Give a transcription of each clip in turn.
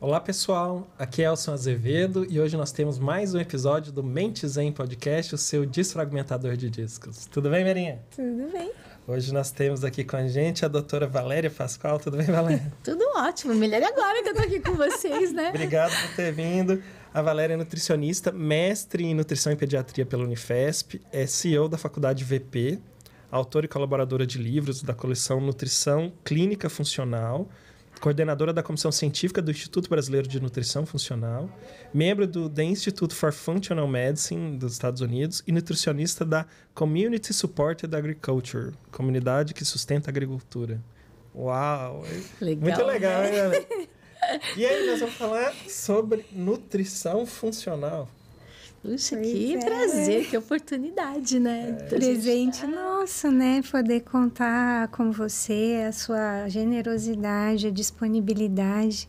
Olá pessoal, aqui é Elson Azevedo e hoje nós temos mais um episódio do Mentes Em Podcast, o seu desfragmentador de discos. Tudo bem, Verinha? Tudo bem. Hoje nós temos aqui com a gente a doutora Valéria Pascoal. Tudo bem, Valéria? Tudo ótimo. Melhor agora que eu tô aqui com vocês, né? Obrigado por ter vindo. A Valéria é nutricionista, mestre em nutrição e pediatria pela Unifesp, é CEO da Faculdade VP, autora e colaboradora de livros da coleção Nutrição Clínica Funcional – coordenadora da Comissão Científica do Instituto Brasileiro de Nutrição Funcional, membro do The Institute for Functional Medicine dos Estados Unidos e nutricionista da Community Supported Agriculture, comunidade que sustenta a agricultura. Uau! Legal, muito né? legal, né? E aí nós vamos falar sobre nutrição funcional. Puxa, pois que é. prazer, que oportunidade, né? É. Presente gente... Ah. nosso, né? Poder contar com você, a sua generosidade, a disponibilidade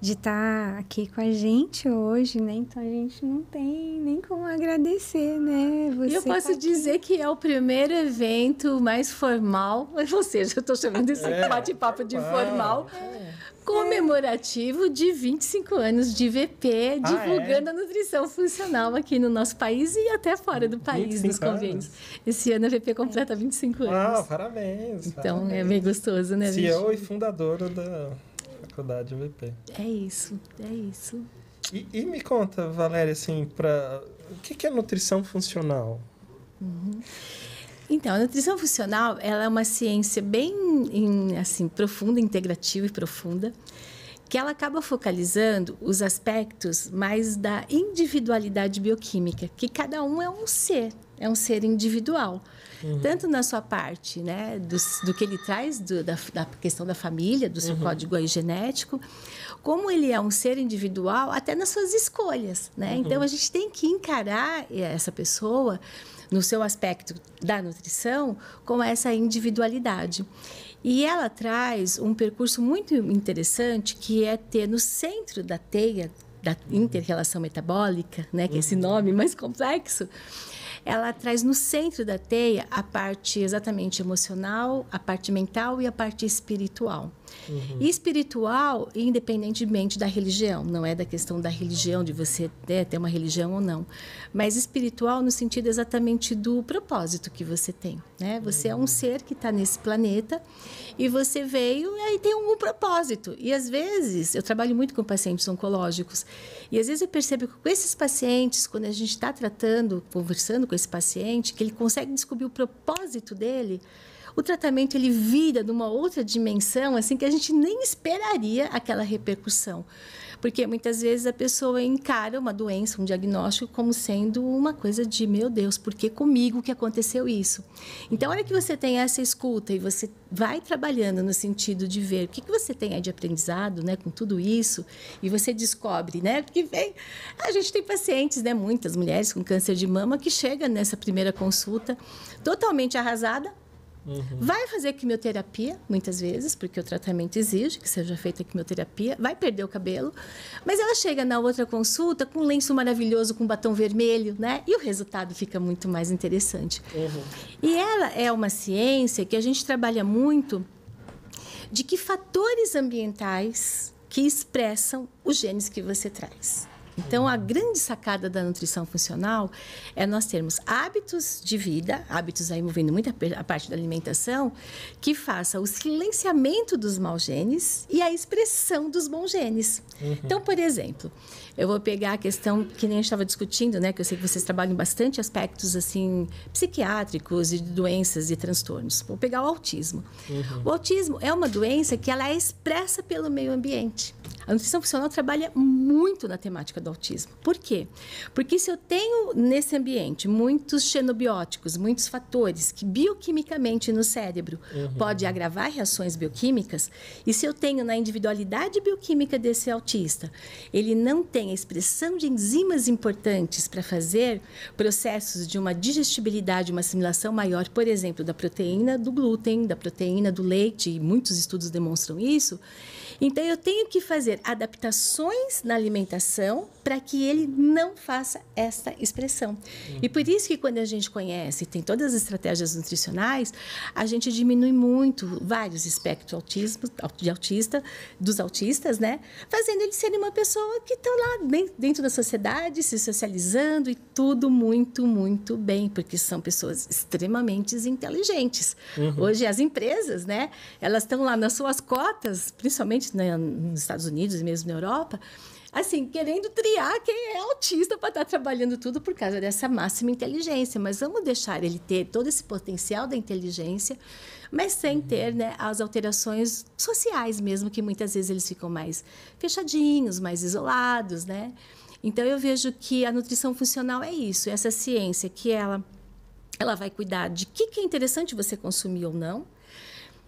de estar tá aqui com a gente hoje, né? Então a gente não tem nem como agradecer, né? Você eu posso tá dizer que é o primeiro evento mais formal, ou seja, eu estou chamando esse é, bate-papo de formal. É comemorativo de 25 anos de VP, ah, é? divulgando é? a nutrição funcional aqui no nosso país e até fora do país, nos convênios. Anos. Esse ano a VP completa 25 ah, anos. Ah, parabéns! Então é parabéns. é bem gostoso, né, CEO e fundadora da faculdade VP. É isso, é isso. E, e me conta, Valéria, assim, pra... o que, que é nutrição funcional? Uhum. Então, a nutrição funcional ela é uma ciência bem assim profunda, integrativa e profunda, que ela acaba focalizando os aspectos mais da individualidade bioquímica, que cada um é um ser, é um ser individual, uhum. tanto na sua parte, né, do, do que ele traz do, da, da, questão da família, do seu uhum. código aí genético, como ele é um ser individual, até nas suas escolhas, né? Uhum. Então a gente tem que encarar eh, essa pessoa no seu aspecto da nutrição com essa individualidade. E ela traz um percurso muito interessante que é ter no centro da teia da interrelação metabólica, né, que é esse uhum. nome mais complexo, ela traz no centro da teia a parte exatamente emocional, a parte mental e a parte espiritual. Uhum. E espiritual, independentemente da religião, não é da questão da religião, de você ter, né, ter uma religião ou não, mas espiritual no sentido exatamente do propósito que você tem. Né? Você uhum. é um uhum. ser que está nesse planeta e você veio e aí tem um, um propósito. E às vezes, eu trabalho muito com pacientes oncológicos, e às vezes eu percebo que com esses pacientes, quando a gente está tratando, conversando com esse paciente, que ele consegue descobrir o propósito dele o tratamento ele vira de uma outra dimensão, assim que a gente nem esperaria aquela repercussão. Porque muitas vezes a pessoa encara uma doença, um diagnóstico, como sendo uma coisa de, meu Deus, por que comigo que aconteceu isso? Então, a hora que você tem essa escuta e você vai trabalhando no sentido de ver o que, que você tem aí de aprendizado né, com tudo isso, e você descobre, né? Porque vem. A gente tem pacientes, né? Muitas mulheres com câncer de mama que chegam nessa primeira consulta totalmente arrasada, Uhum. Vai fazer quimioterapia, muitas vezes, porque o tratamento exige que seja feita a quimioterapia. Vai perder o cabelo. Mas ela chega na outra consulta com um lenço maravilhoso, com um batom vermelho, né? E o resultado fica muito mais interessante. Uhum. E ela é uma ciência que a gente trabalha muito de que fatores ambientais que expressam os genes que você traz. Então, a grande sacada da nutrição funcional é nós termos hábitos de vida, hábitos aí movendo muito a parte da alimentação, que faça o silenciamento dos maus genes e a expressão dos bons genes. Uhum. Então, por exemplo, eu vou pegar a questão que nem a gente estava discutindo, né? Que eu sei que vocês trabalham bastante aspectos, assim, psiquiátricos e de doenças e transtornos. Vou pegar o autismo. Uhum. O autismo é uma doença que ela é expressa pelo meio ambiente. A nutrição funcional trabalha muito na temática do autismo. Por quê? Porque se eu tenho nesse ambiente muitos xenobióticos, muitos fatores que bioquimicamente no cérebro uhum. pode agravar reações bioquímicas, e se eu tenho na individualidade bioquímica desse autista, ele não tem a expressão de enzimas importantes para fazer processos de uma digestibilidade, uma assimilação maior, por exemplo, da proteína do glúten, da proteína do leite, e muitos estudos demonstram isso então eu tenho que fazer adaptações na alimentação para que ele não faça essa expressão. Uhum. E por isso que quando a gente conhece, tem todas as estratégias nutricionais, a gente diminui muito vários espectros de autismo, de autista, dos autistas, né? Fazendo ele serem uma pessoa que está lá dentro, dentro da sociedade, se socializando e tudo muito, muito bem, porque são pessoas extremamente inteligentes. Uhum. Hoje as empresas, né? Elas estão lá nas suas cotas, principalmente né, nos Estados Unidos e mesmo na Europa, assim, querendo triar quem é autista para estar tá trabalhando tudo por causa dessa máxima inteligência. Mas vamos deixar ele ter todo esse potencial da inteligência, mas sem uhum. ter né, as alterações sociais mesmo, que muitas vezes eles ficam mais fechadinhos, mais isolados, né? Então eu vejo que a nutrição funcional é isso, essa ciência que ela ela vai cuidar de o que, que é interessante você consumir ou não,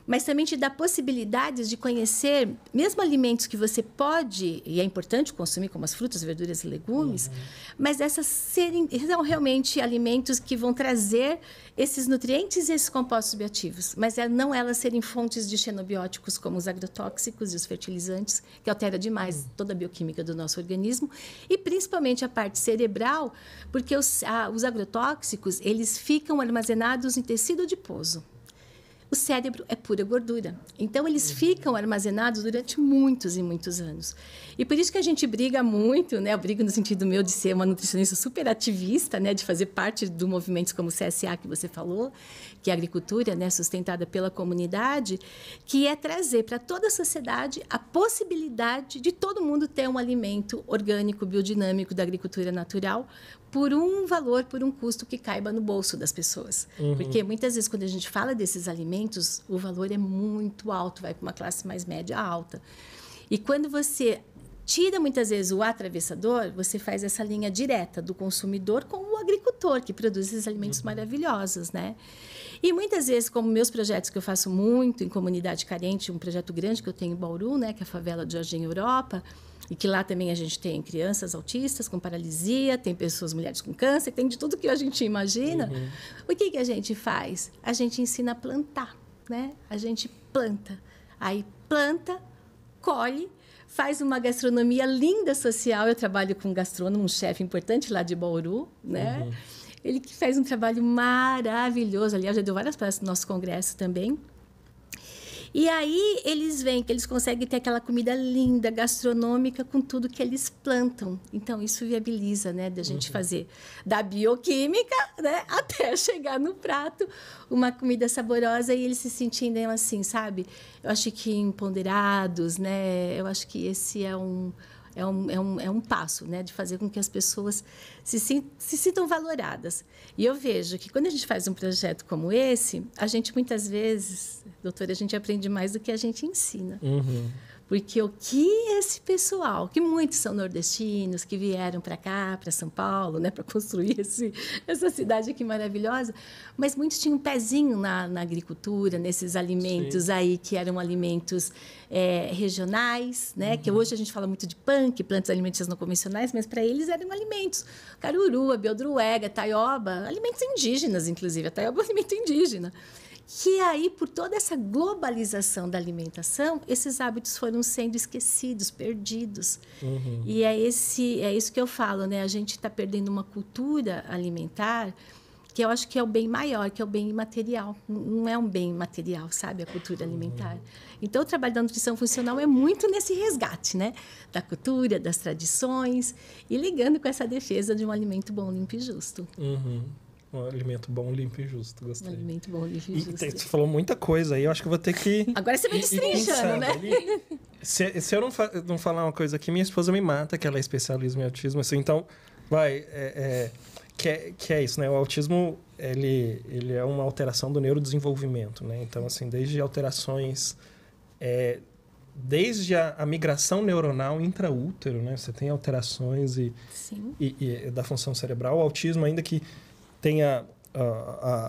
mas também te dá possibilidades de conhecer, mesmo alimentos que você pode, e é importante consumir, como as frutas, verduras e legumes, uhum. mas essas serem, são realmente alimentos que vão trazer esses nutrientes e esses compostos bioativos, mas é, não elas serem fontes de xenobióticos, como os agrotóxicos e os fertilizantes, que altera demais uhum. toda a bioquímica do nosso organismo, e principalmente a parte cerebral, porque os, a, os agrotóxicos, eles ficam armazenados em tecido adiposo o cérebro é pura gordura. Então, eles ficam armazenados durante muitos e muitos anos. E por isso que a gente briga muito, né? Eu brigo no sentido meu de ser uma nutricionista super ativista, né? De fazer parte do movimentos como o CSA que você falou, que é a agricultura né? sustentada pela comunidade, que é trazer para toda a sociedade a possibilidade de todo mundo ter um alimento orgânico, biodinâmico, da agricultura natural, por um valor, por um custo que caiba no bolso das pessoas. Uhum. Porque muitas vezes, quando a gente fala desses alimentos, o valor é muito alto, vai para uma classe mais média alta. E quando você tira muitas vezes o atravessador, você faz essa linha direta do consumidor com o agricultor que produz esses alimentos uhum. maravilhosos, né? E muitas vezes, como meus projetos que eu faço muito em comunidade carente, um projeto grande que eu tenho em Bauru, né, que é a favela de em Europa, e que lá também a gente tem crianças autistas com paralisia, tem pessoas, mulheres com câncer, tem de tudo que a gente imagina. Uhum. O que, que a gente faz? A gente ensina a plantar, né? A gente planta. Aí planta, colhe, faz uma gastronomia linda social. Eu trabalho com um gastrônomo, um chefe importante lá de Bauru, né? Uhum. Ele que faz um trabalho maravilhoso. Aliás, já deu várias palestras no nosso congresso também. E aí eles veem que eles conseguem ter aquela comida linda, gastronômica, com tudo que eles plantam. Então, isso viabiliza, né, da gente uhum. fazer da bioquímica, né, até chegar no prato uma comida saborosa e eles se sentindo assim, sabe? Eu acho que empoderados, né? Eu acho que esse é um é um, é um, é um passo né, de fazer com que as pessoas se, se sintam valoradas. E eu vejo que quando a gente faz um projeto como esse, a gente muitas vezes doutora, a gente aprende mais do que a gente ensina. Uhum. Porque o que esse pessoal, que muitos são nordestinos, que vieram para cá, para São Paulo, né, para construir esse, essa cidade aqui maravilhosa, mas muitos tinham um pezinho na, na agricultura, nesses alimentos Sim. aí que eram alimentos é, regionais, né, uhum. que hoje a gente fala muito de punk, plantas alimentícias não convencionais, mas para eles eram alimentos. Caruru, beldruega, taioba, alimentos indígenas, inclusive. A taioba é um alimento indígena que aí, por toda essa globalização da alimentação, esses hábitos foram sendo esquecidos, perdidos. Uhum. E é, esse, é isso que eu falo, né? A gente está perdendo uma cultura alimentar que eu acho que é o bem maior, que é o bem imaterial. Não é um bem material, sabe? A cultura uhum. alimentar. Então, o trabalho da nutrição funcional é muito nesse resgate, né? Da cultura, das tradições e ligando com essa defesa de um alimento bom, limpo e justo. Uhum. Um alimento bom, limpo e justo. Gostei. Um alimento bom, limpo e justo. E, você falou muita coisa aí, eu acho que eu vou ter que. Agora você vem destrinchando, né? se, se, eu não, fa não falar uma coisa aqui, minha esposa me mata, que ela é especialista em autismo, assim, então, vai. É, é, que, é, que é isso, né? O autismo, ele, ele é uma alteração do neurodesenvolvimento, né? Então, assim, desde alterações. É, desde a, a, migração neuronal intraútero, né? Você tem alterações e, e, e, da função cerebral. O autismo, ainda que tem a, a,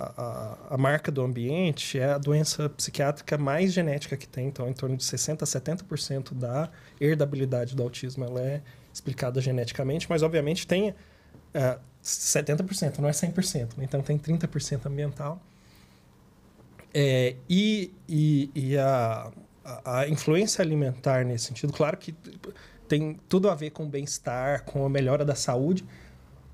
a, a, marca do ambiente, é a doença psiquiátrica mais genética que tem, então em torno de 60% a 70% da herdabilidade do autismo ela é explicada geneticamente, mas obviamente tem uh, é, 70%, não é 100%, né? então tem 30% ambiental. É, e, e, e a, a influência alimentar nesse sentido, claro que tem tudo a ver com o bem-estar, com a melhora da saúde,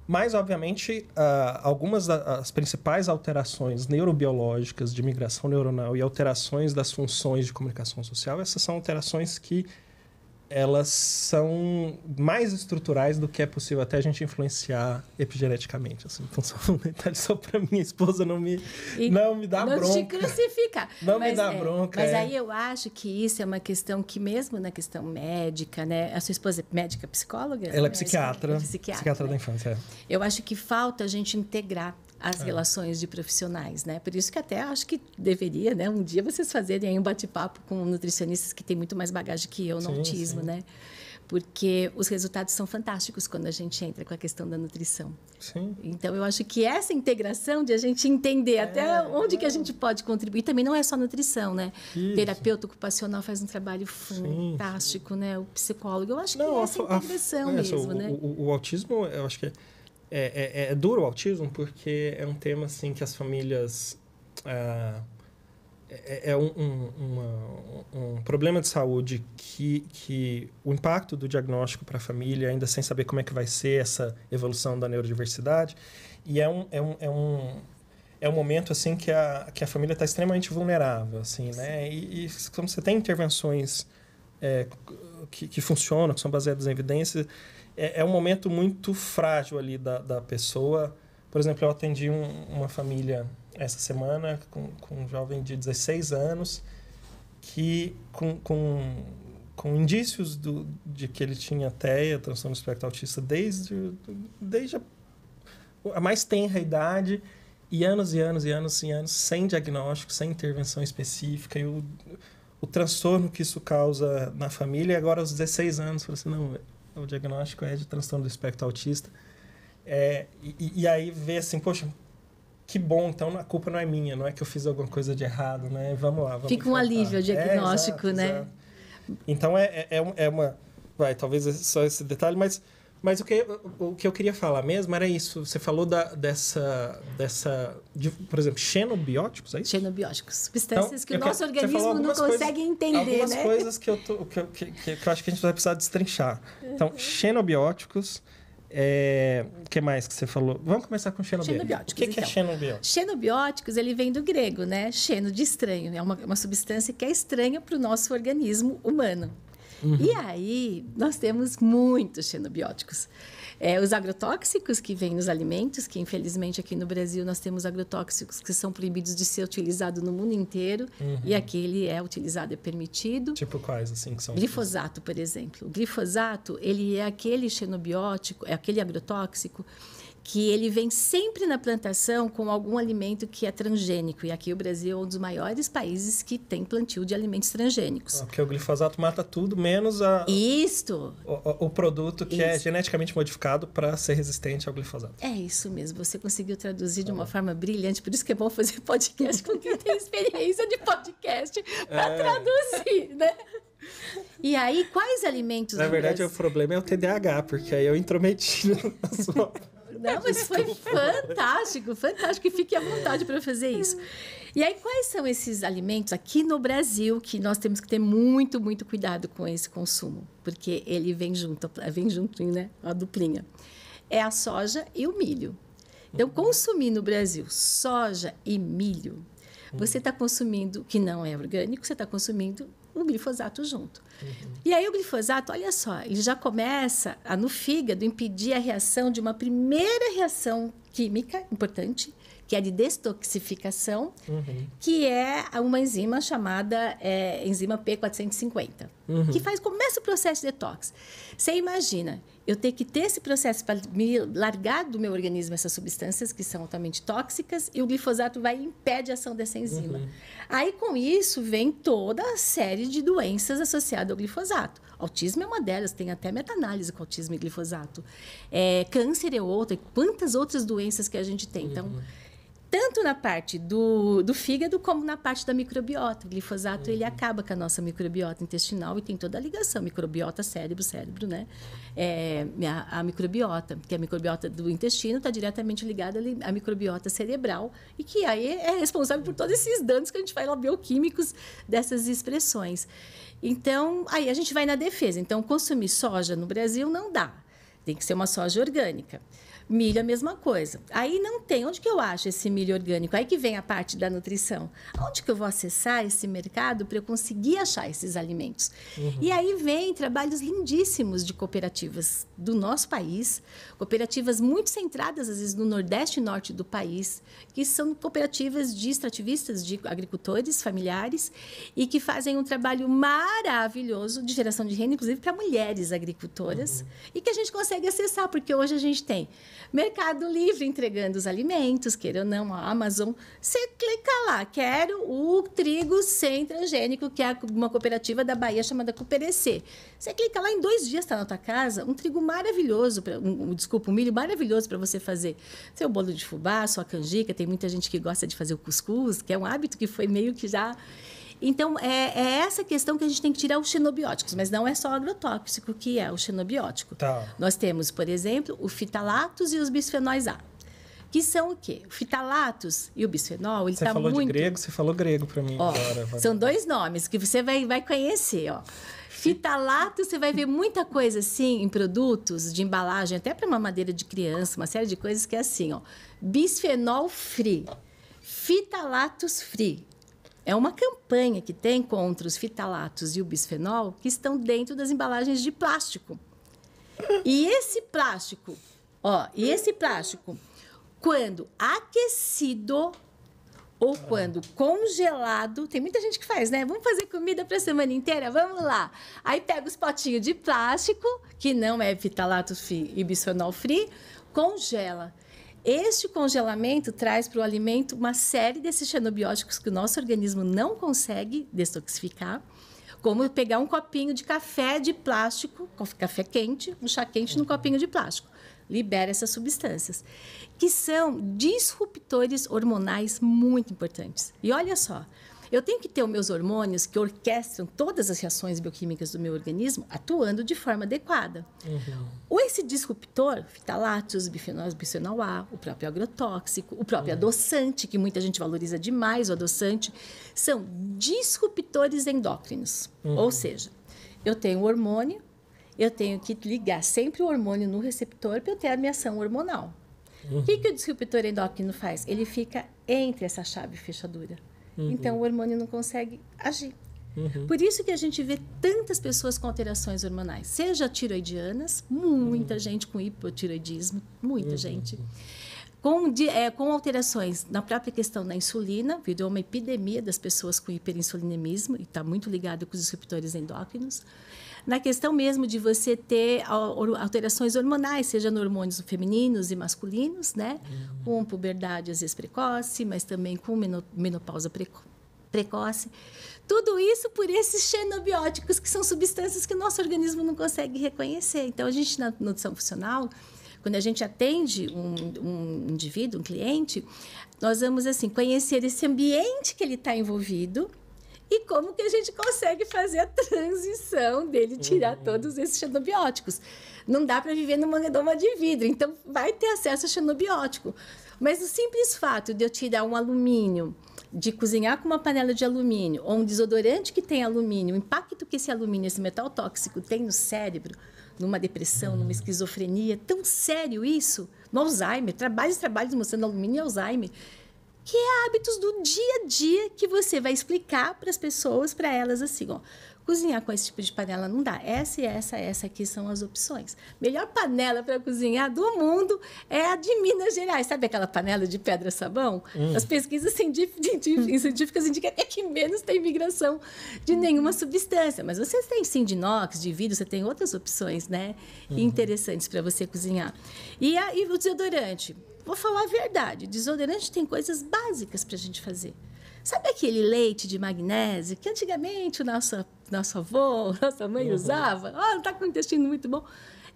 mas, obviamente, ah, algumas das principais alterações neurobiológicas de migração neuronal e alterações das funções de comunicação social, essas são alterações que elas são mais estruturais do que é possível até a gente influenciar epigeneticamente. Assim. Então, só um detalhe só para minha esposa não me, não me dá não bronca. Não te crucificar. Não mas, me dá é, bronca. Mas é. aí eu acho que isso é uma questão que mesmo na questão médica, né? A sua esposa é médica psicóloga? Ela é psiquiatra. É né? psiquiatra, psiquiatra né? da infância. É. Eu acho que falta a gente integrar as é. relações de profissionais, né? Por isso que até acho que deveria, né? Um dia vocês fazerem um bate-papo com nutricionistas que têm muito mais bagagem que eu no sim, autismo, sim. né? Porque os resultados são fantásticos quando a gente entra com a questão da nutrição. Sim. Então eu acho que essa integração de a gente entender é, até onde é. que a é. gente pode contribuir também não é só nutrição, né? Isso. Terapeuta ocupacional faz um trabalho fantástico, sim, né? O psicólogo, eu acho não, que é essa a, integração é, a, assim, mesmo, o, né? O, o, o autismo, eu acho que é é, é, é, duro o autismo porque é um tema assim que as famílias ah, é, é um, um, uma, um, problema de saúde que, que o impacto do diagnóstico para a família ainda sem saber como é que vai ser essa evolução da neurodiversidade e é um, é um, é um é um momento assim que a, que a família está extremamente vulnerável assim né e, e como você tem intervenções é, que, que funcionam que são baseadas em evidências é, é um momento muito frágil ali da, da pessoa. Por exemplo, eu atendi um, uma família essa semana com, com um jovem de 16 anos que com, com, com indícios do, de que ele tinha TEA, transtorno espectro autista, desde, desde a, a mais tenra idade e anos e anos e anos e anos sem diagnóstico, sem intervenção específica e o, o transtorno que isso causa na família. E agora aos 16 anos, eu falei assim, não, o é diagnóstico é de transtorno do espectro autista. É, e, e, aí vê assim, poxa, que bom, então a culpa não é minha, não é que eu fiz alguma coisa de errado, né? Vamos lá, vamos Fica um alívio é o é, diagnóstico, é, exato, né? Exato. Então é, é, é uma... Vai, talvez só esse detalhe, mas mas o que, o que eu queria falar mesmo era isso. Você falou da, dessa. dessa de, por exemplo, xenobióticos, é isso? Xenobióticos. Então, substâncias então, que o nosso quero, organismo não consegue entender. Algumas né? coisas que eu, tô, que, que, que, que, eu acho que a gente vai precisar destrinchar. Então, uhum. xenobióticos. O é, que mais que você falou? Vamos começar com xenobióticos. xenobióticos o que, então. que é então. xenobióticos? Xenobióticos, ele vem do grego, né? Xeno, de estranho. É uma, uma substância que é estranha para o nosso organismo humano. Uhum. E aí, nós temos muitos xenobióticos. É, os agrotóxicos que vêm nos alimentos, que infelizmente aqui no Brasil nós temos agrotóxicos que são proibidos de ser utilizados no mundo inteiro uhum. e aqui ele é utilizado, é permitido. Tipo quais, assim, que são? Glifosato, por exemplo. O glifosato, ele é aquele xenobiótico, é aquele agrotóxico que ele vem sempre na plantação com algum alimento que é transgênico. E aqui o Brasil é um dos maiores países que tem plantio de alimentos transgênicos. Porque o glifosato mata tudo, menos a... Isto! O, o produto que é isso. é geneticamente modificado para ser resistente ao glifosato. É isso mesmo. Você conseguiu traduzir de tá uma forma brilhante. Por isso que é bom fazer podcast com quem tem experiência de podcast para é. traduzir, né? E aí, quais alimentos... Na verdade, Brasil... o problema é o TDAH, porque aí eu intrometi na sua... Não, mas foi fantástico, fantástico. E fique à vontade para fazer isso. E aí, quais são esses alimentos aqui no Brasil que nós temos que ter muito, muito cuidado com esse consumo? Porque ele vem junto, é, vem junto, né? A duplinha. É a soja e o milho. Então, uhum. consumir no Brasil soja e milho, você está uhum. consumindo, que não é orgânico, você está consumindo o glifosato junto. Uhum. E aí o glifosato, olha só, ele já começa a, no fígado impedir a reação de uma primeira reação química importante, que é de detoxificação, uhum. que é uma enzima chamada é, enzima P450, uhum. que faz começa o processo de detox. Você imagina, eu ter que ter esse processo para me largar do meu organismo essas substâncias que são altamente tóxicas e o glifosato vai impede a ação dessa enzima. Uhum. Aí com isso vem toda a série de doenças associadas ao glifosato. Autismo é uma delas, tem até meta-análise com autismo e glifosato. É, câncer é outra, e quantas outras doenças que a gente tem. Então, uhum tanto na parte do, do fígado como na parte da microbiota. O glifosato uhum. ele acaba com a nossa microbiota intestinal e tem toda a ligação microbiota cérebro cérebro, né? É, a, a, microbiota, que a microbiota do intestino está diretamente ligada à microbiota cerebral e que aí é responsável por todos esses danos que a gente vai lá bioquímicos dessas expressões. Então, aí a gente vai na defesa. Então, consumir soja no Brasil não dá. Tem que ser uma soja orgânica. Milho, a mesma coisa. Aí não tem. Onde que eu acho esse milho orgânico? Aí que vem a parte da nutrição. Onde que eu vou acessar esse mercado para eu conseguir achar esses alimentos? Uhum. E aí vem trabalhos lindíssimos de cooperativas do nosso país, cooperativas muito centradas, às vezes, no Nordeste e Norte do país, que são cooperativas de extrativistas, de agricultores familiares, e que fazem um trabalho maravilhoso de geração de renda, inclusive para mulheres agricultoras, uhum. e que a gente consegue acessar, porque hoje a gente tem Mercado Livre entregando os alimentos, queira ou não, a Amazon. Você clica lá, quero o trigo sem transgênico, que é uma cooperativa da Bahia chamada Cooperecê. Você clica lá, em dois dias está na tua casa, um trigo maravilhoso, pra, um, desculpa, um milho maravilhoso para você fazer. Seu bolo de fubá, sua canjica, tem muita gente que gosta de fazer o cuscuz, que é um hábito que foi meio que já então, é, é, essa questão que a gente tem que tirar os xenobióticos, mas não é só agrotóxico que é o xenobiótico. Tá. Nós temos, por exemplo, o fitalatos e os bisfenóis A. Que são o quê? O fitalatos e o bisfenol, ele Você tá falou de grego, você falou grego para mim ó, agora. São dois nomes que você vai, vai conhecer, ó. Fitalato, você vai ver muita coisa assim em produtos de embalagem, até para mamadeira de criança, uma série de coisas que é assim, ó. Bisfenol free, fitalatos free. É uma campanha que tem contra os fitalatos e o bisfenol que estão dentro das embalagens de plástico. E esse plástico, ó, e esse plástico, quando aquecido ou quando congelado, tem muita gente que faz, né? Vamos fazer comida para a semana inteira, vamos lá. Aí pega os potinhos de plástico, que não é fitalato e bisfenol free, congela. Este congelamento traz para o alimento uma série desses xenobióticos que o nosso organismo não consegue detoxificar, como pegar um copinho de café de plástico, café quente, um chá quente num copinho de plástico. Libera essas substâncias, que são disruptores hormonais muito importantes. E olha só, eu tenho que ter os meus hormônios que orquestram todas as reações bioquímicas do meu organismo atuando de forma adequada. Uhum. Ou esse disruptor, fitaláteos, bifenóis, bisfenol A, o próprio agrotóxico, o próprio uhum. adoçante, que muita gente valoriza demais o adoçante, são disruptores endócrinos. Uhum. Ou seja, eu tenho hormônio, eu tenho que ligar sempre o hormônio no receptor para eu ter a minha ação hormonal. O uhum. que, que o disruptor endócrino faz? Ele fica entre essa chave fechadura. Uhum. Então o hormônio não consegue agir. Uhum. Por isso que a gente vê tantas pessoas com alterações hormonais, seja tiroidianas, muita uhum. gente com hipotiroidismo, muita uhum. gente. Com, é, com, alterações na própria questão da insulina, virou uma epidemia das pessoas com hiperinsulinemismo, e está muito ligado com os disruptores endócrinos na questão mesmo de você ter alterações hormonais, seja no hormônios femininos e masculinos, né? Uhum. Com puberdade às vezes precoce, mas também com menopausa precoce Tudo isso por esses xenobióticos, que são substâncias que o nosso organismo não consegue reconhecer. Então, a gente, na nutrição funcional, quando a gente atende um, um indivíduo, um cliente, nós vamos, assim, conhecer esse ambiente que ele está envolvido, e como que a gente consegue fazer a transição dele tirar uhum. todos esses xenobióticos. Não dá para viver numa redoma de vidro, então vai ter acesso a xenobiótico. Mas o simples fato de eu tirar um alumínio, de cozinhar com uma panela de alumínio, ou um desodorante que tem alumínio, o impacto que esse alumínio, esse metal tóxico tem no cérebro, numa depressão, numa esquizofrenia, tão sério isso, no Alzheimer, trabalhos e trabalhos mostrando alumínio e Alzheimer que é hábitos do dia a dia que você vai explicar para as pessoas, para elas assim, ó, cozinhar com esse tipo de panela não dá. Essa e essa, essa aqui são as opções. Melhor panela para cozinhar do mundo é a de Minas Gerais. Sabe aquela panela de pedra sabão? Hum. As pesquisas científicas indicam que menos tem migração de nenhuma substância. Mas você tem sim de inox, de vidro, você tem outras opções, né? Uhum. Interessantes para você cozinhar. E, a, e o desodorante? Vou falar a verdade: desodorante tem coisas básicas para a gente fazer. Sabe aquele leite de magnésio que antigamente o nosso, nosso avô, nossa mãe uhum. usava? Ah, oh, não está com o intestino muito bom.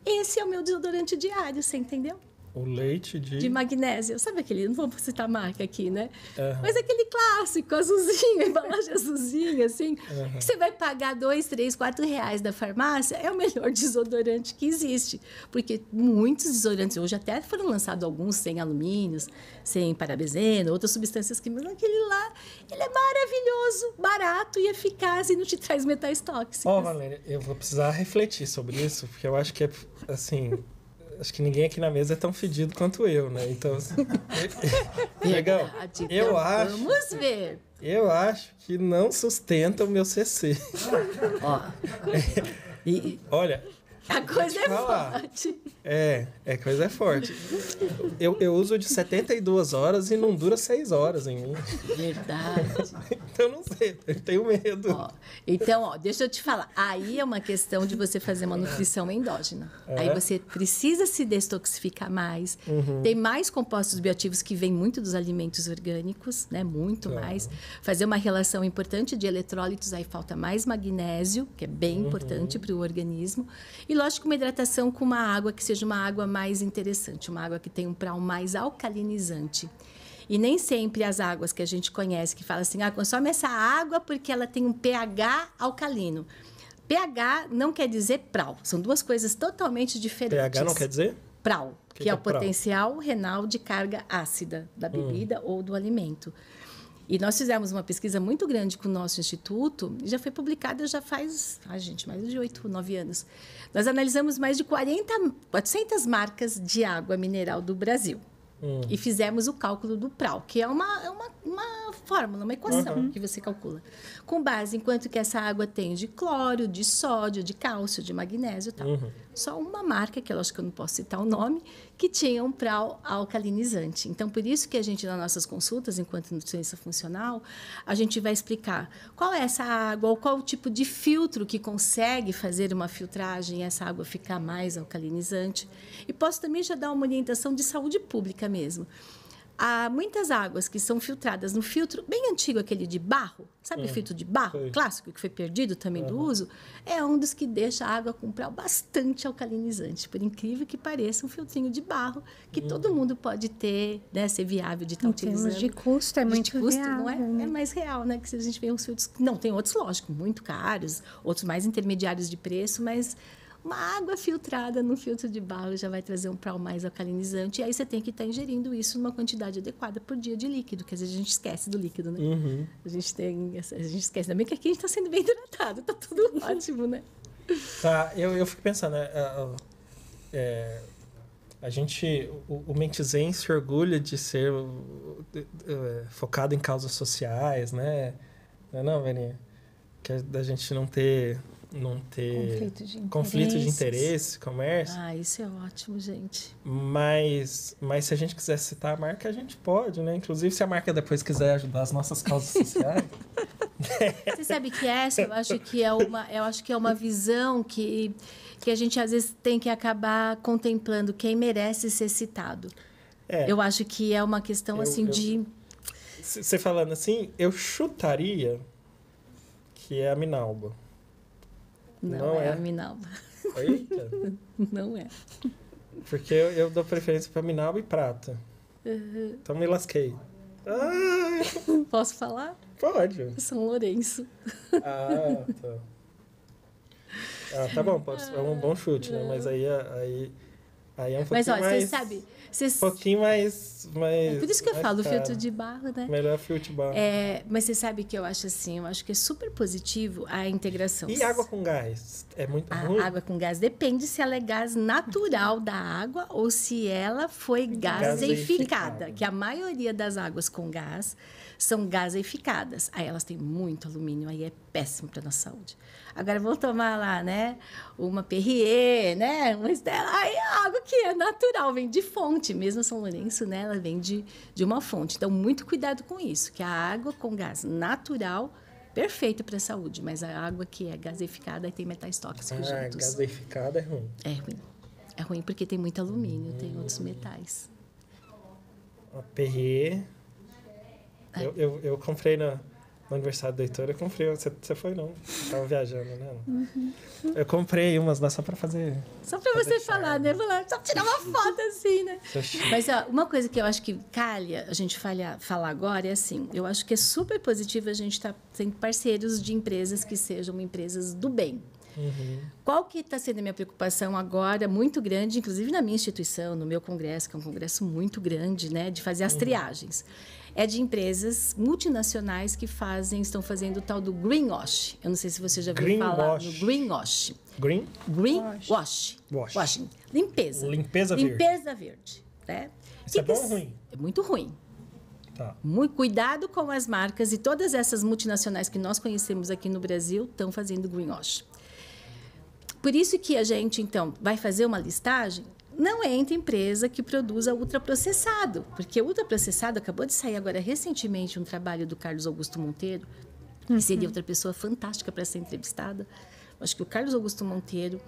Esse é o meu desodorante diário, você entendeu? O leite de... De magnésio. Sabe aquele... Não vou citar a marca aqui, né? Uhum. Mas aquele clássico, azulzinho, embalagem azulzinha, assim. Uhum. Que você vai pagar dois, três, quatro reais da farmácia. É o melhor desodorante que existe. Porque muitos desodorantes... Hoje até foram lançados alguns sem alumínios, sem parabenzeno, outras substâncias químicas. Aquele lá, ele é maravilhoso, barato e eficaz e não te traz metais tóxicos. Ó, oh, Valéria, eu vou precisar refletir sobre isso. Porque eu acho que é, assim acho que ninguém aqui na mesa é tão fedido quanto eu, né? Então, assim, legal. eu então acho. Vamos ver. Eu acho que não sustenta o meu CC. Ó. e... Olha. A coisa é forte. É. É, coisa é forte. Eu, eu uso de 72 horas e não dura 6 horas em mim. Verdade. então não sei, eu tenho medo. Ó, então, ó, deixa eu te falar. Aí é uma questão de você fazer uma nutrição endógena. É? Aí você precisa se detoxificar mais. Uhum. Tem mais compostos bioativos que vêm muito dos alimentos orgânicos, né? Muito mais. Fazer uma relação importante de eletrólitos, aí falta mais magnésio, que é bem uhum. importante para o organismo. E lógico, uma hidratação com uma água que seja uma água mais mais interessante, uma água que tem um prau mais alcalinizante. E nem sempre as águas que a gente conhece, que fala assim, ah, consome essa água porque ela tem um pH alcalino. pH não quer dizer prau, são duas coisas totalmente diferentes. pH não quer dizer? Prau, que, que é, é, o potencial renal de carga ácida da hum. bebida hum. ou do alimento. E nós fizemos uma pesquisa muito grande com o nosso instituto, já foi publicada já faz, a gente, mais de oito, nove anos. Nós analisamos mais de 40, 400 marcas de água mineral do Brasil. Hum. E fizemos o cálculo do PRAL, que é uma, é uma, uma fórmula, uma equação uhum. que você calcula. Com base em quanto que essa água tem de cloro, de sódio, de cálcio, de magnésio e tal. Uhum só uma marca, que eu acho que eu não posso citar o nome, que tinha um prau alcalinizante. Então, por isso que a gente, nas nossas consultas, enquanto nutricionista funcional, a gente vai explicar qual é essa água, ou qual o tipo de filtro que consegue fazer uma filtragem e essa água ficar mais alcalinizante. E posso também já dar uma orientação de saúde pública mesmo há muitas águas que são filtradas no filtro bem antigo, aquele de barro, sabe o hum, filtro de barro Sei. clássico que foi perdido também uhum. do uso? É um dos que deixa a água com prau bastante alcalinizante, por incrível que pareça, um filtrinho de barro que uhum. todo mundo pode ter, né, ser viável de estar em utilizando. Em de custo é de muito custo, viável, não é? Né? É mais real, né, que se a gente vê uns filtros, não, tem outros, lógico, muito caros, outros mais intermediários de preço, mas uma água filtrada no filtro de barro já vai trazer um pral mais alcalinizante. E aí você tem que estar tá ingerindo isso numa quantidade adequada por dia de líquido, que às vezes a gente esquece do líquido, né? Uhum. A gente tem. A gente esquece também que aqui a gente está sendo bem hidratado, tá tudo ótimo, né? Tá, eu, eu fico pensando, né? Ah, ah, é, a gente, o, o mentizense se orgulha de ser é, focado em causas sociais, né? Não, é não Verinha? Que a, é da gente não ter não ter conflito de, conflito de interesse, comércio. Ah, isso é ótimo, gente. Mas, mas se a gente quiser citar a marca, a gente pode, né? Inclusive, se a marca depois quiser ajudar as nossas causas sociais. Você sabe que essa, eu acho que é uma, eu acho que é uma visão que, que a gente às vezes tem que acabar contemplando quem merece ser citado. É, eu acho que é uma questão eu, assim eu, de. Você falando assim, eu chutaria que é a Minalba. Não, não é, é a Minalba. Eita. Não é. Porque eu, eu dou preferência para Minalba e Prata. Uhum. Então me lasquei. Ah. Posso falar? Pode. São Lourenço. Ah, tá. Ah, tá bom, pode, é um bom chute, né? Mas aí, aí Aí é um Mas olha, mais... você sabe. Cê... Um pouquinho mais, mais. É por isso que eu falo filtro de barro, né? Melhor filtro de barro. É, mas você sabe que eu acho assim, eu acho que é super positivo a integração. E água com gás? É muito a ruim? Água com gás depende se ela é gás natural da água ou se ela foi gaseificada, gaseificada. Que a maioria das águas com gás são gaseificadas. Aí elas têm muito alumínio, aí é péssimo para a nossa saúde. Agora vou tomar lá, né, uma Perrier, né, uma Estela, aí é algo que é natural, vem de fonte, mesmo São Lourenço, né, ela vem de, de uma fonte. Então, muito cuidado com isso, que a água com gás natural perfeito para a saúde, mas a água que é gaseificada tem metais tóxicos ah, juntos. gaseificada é ruim. É ruim. É ruim porque tem muito alumínio, hum. tem outros metais. A Perrier eu, eu, eu comprei na, no aniversário do Heitor, eu comprei. Você, você foi, não? Estava viajando, né? Uhum. Eu comprei umas lá só para fazer. Só para você falar, né? Falar, né? só tirar uma foto assim, né? Mas ó, uma coisa que eu acho que calha a gente falha, falar agora é assim: eu acho que é super positivo a gente tá, sendo parceiros de empresas que sejam empresas do bem. Uhum. Qual que está sendo a minha preocupação agora, muito grande, inclusive na minha instituição, no meu congresso, que é um congresso muito grande, né, de fazer as uhum. triagens é de empresas multinacionais que fazem, estão fazendo o tal do greenwash. Eu não sei se você já ouviu falar wash. no greenwash. Green? Greenwash. Wash. Washing. Limpeza. Limpeza verde. Limpeza verde. Né? Isso que é bom que... ou ruim? É muito ruim. Tá. Muito cuidado com as marcas e todas essas multinacionais que nós conhecemos aqui no Brasil estão fazendo greenwash. Por isso que a gente, então, vai fazer uma listagem não é entre empresa que produza ultraprocessado, porque ultraprocessado acabou de sair agora recentemente um trabalho do Carlos Augusto Monteiro, que uhum. seria outra pessoa fantástica para ser entrevistada. Acho que o Carlos Augusto Monteiro,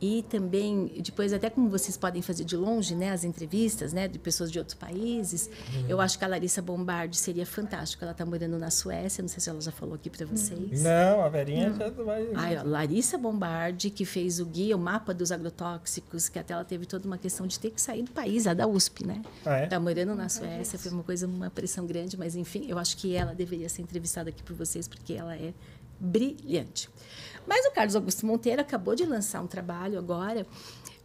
e também, depois, até como vocês podem fazer de longe, né, as entrevistas, né, de pessoas de outros países, uhum. eu acho que a Larissa Bombardi seria fantástica. Ela está morando na Suécia, não sei se ela já falou aqui para uhum. vocês. Não, a Verinha não. já vai. Ai, ó, Larissa Bombardi, que fez o guia, o mapa dos agrotóxicos, que até ela teve toda uma questão de ter que sair do país, a da USP, né? Ah, é? Tá morando na uhum. Suécia, foi uma coisa, uma pressão grande, mas enfim, eu acho que ela deveria ser entrevistada aqui por vocês, porque ela é brilhante. Mas o Carlos Augusto Monteiro acabou de lançar um trabalho agora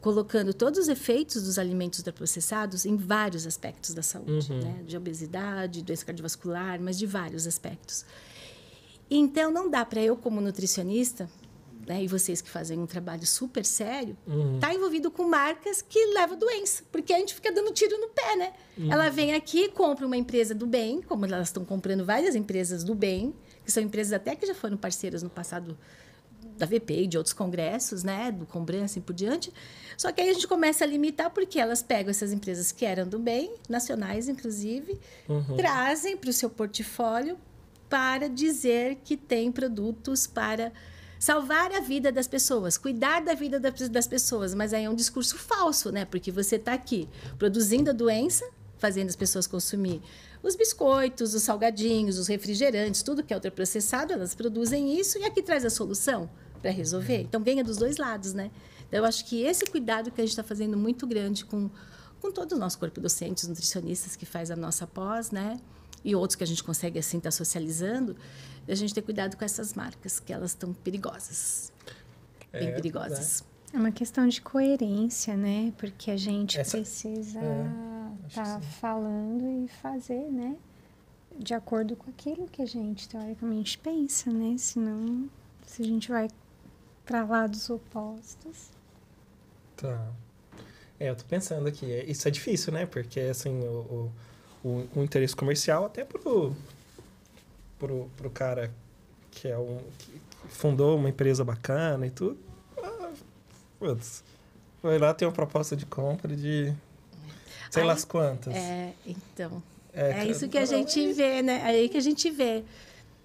colocando todos os efeitos dos alimentos ultraprocessados em vários aspectos da saúde, uhum. né? de obesidade, doença cardiovascular, mas de vários aspectos. Então, não dá para eu, como nutricionista, né, e vocês que fazem um trabalho super sério, estar uhum. tá envolvido com marcas que levam doença, porque a gente fica dando tiro no pé, né? Uhum. Ela vem aqui, compra uma empresa do bem, como elas estão comprando várias empresas do bem, que são empresas até que já foram parceiras no passado da VP e de outros congressos, né, do Combran, assim por diante. Só que aí a gente começa a limitar porque elas pegam essas empresas que eram do bem, nacionais inclusive, uhum. trazem para o seu portfólio para dizer que tem produtos para salvar a vida das pessoas, cuidar da vida das pessoas, mas aí é um discurso falso, né? Porque você está aqui produzindo a doença, fazendo as pessoas consumir os biscoitos, os salgadinhos, os refrigerantes, tudo que é ultraprocessado, elas produzem isso e aqui traz a solução para resolver. É. Então ganha dos dois lados, né? Então, eu acho que esse cuidado que a gente está fazendo muito grande com com todo o nosso corpo docente, os nutricionistas que faz a nossa pós, né? E outros que a gente consegue assim estar tá socializando, a gente ter cuidado com essas marcas, que elas estão perigosas. Bem é, perigosas. É. é. uma questão de coerência, né? Porque a gente Essa... precisa estar é, tá falando e fazer, né? De acordo com aquilo que a gente teoricamente pensa, né? Senão, se a gente vai para lados opostos. Tá. É, eu tô pensando aqui, é, isso é difícil, né? Porque, assim, o, o, o interesse comercial, até pro, pro, pro cara que é um que fundou uma empresa bacana e tudo, ah, putz, foi lá tem uma proposta de compra de sei lá quantas. É, então. É, é isso que a gente vê, né? É aí que a gente vê.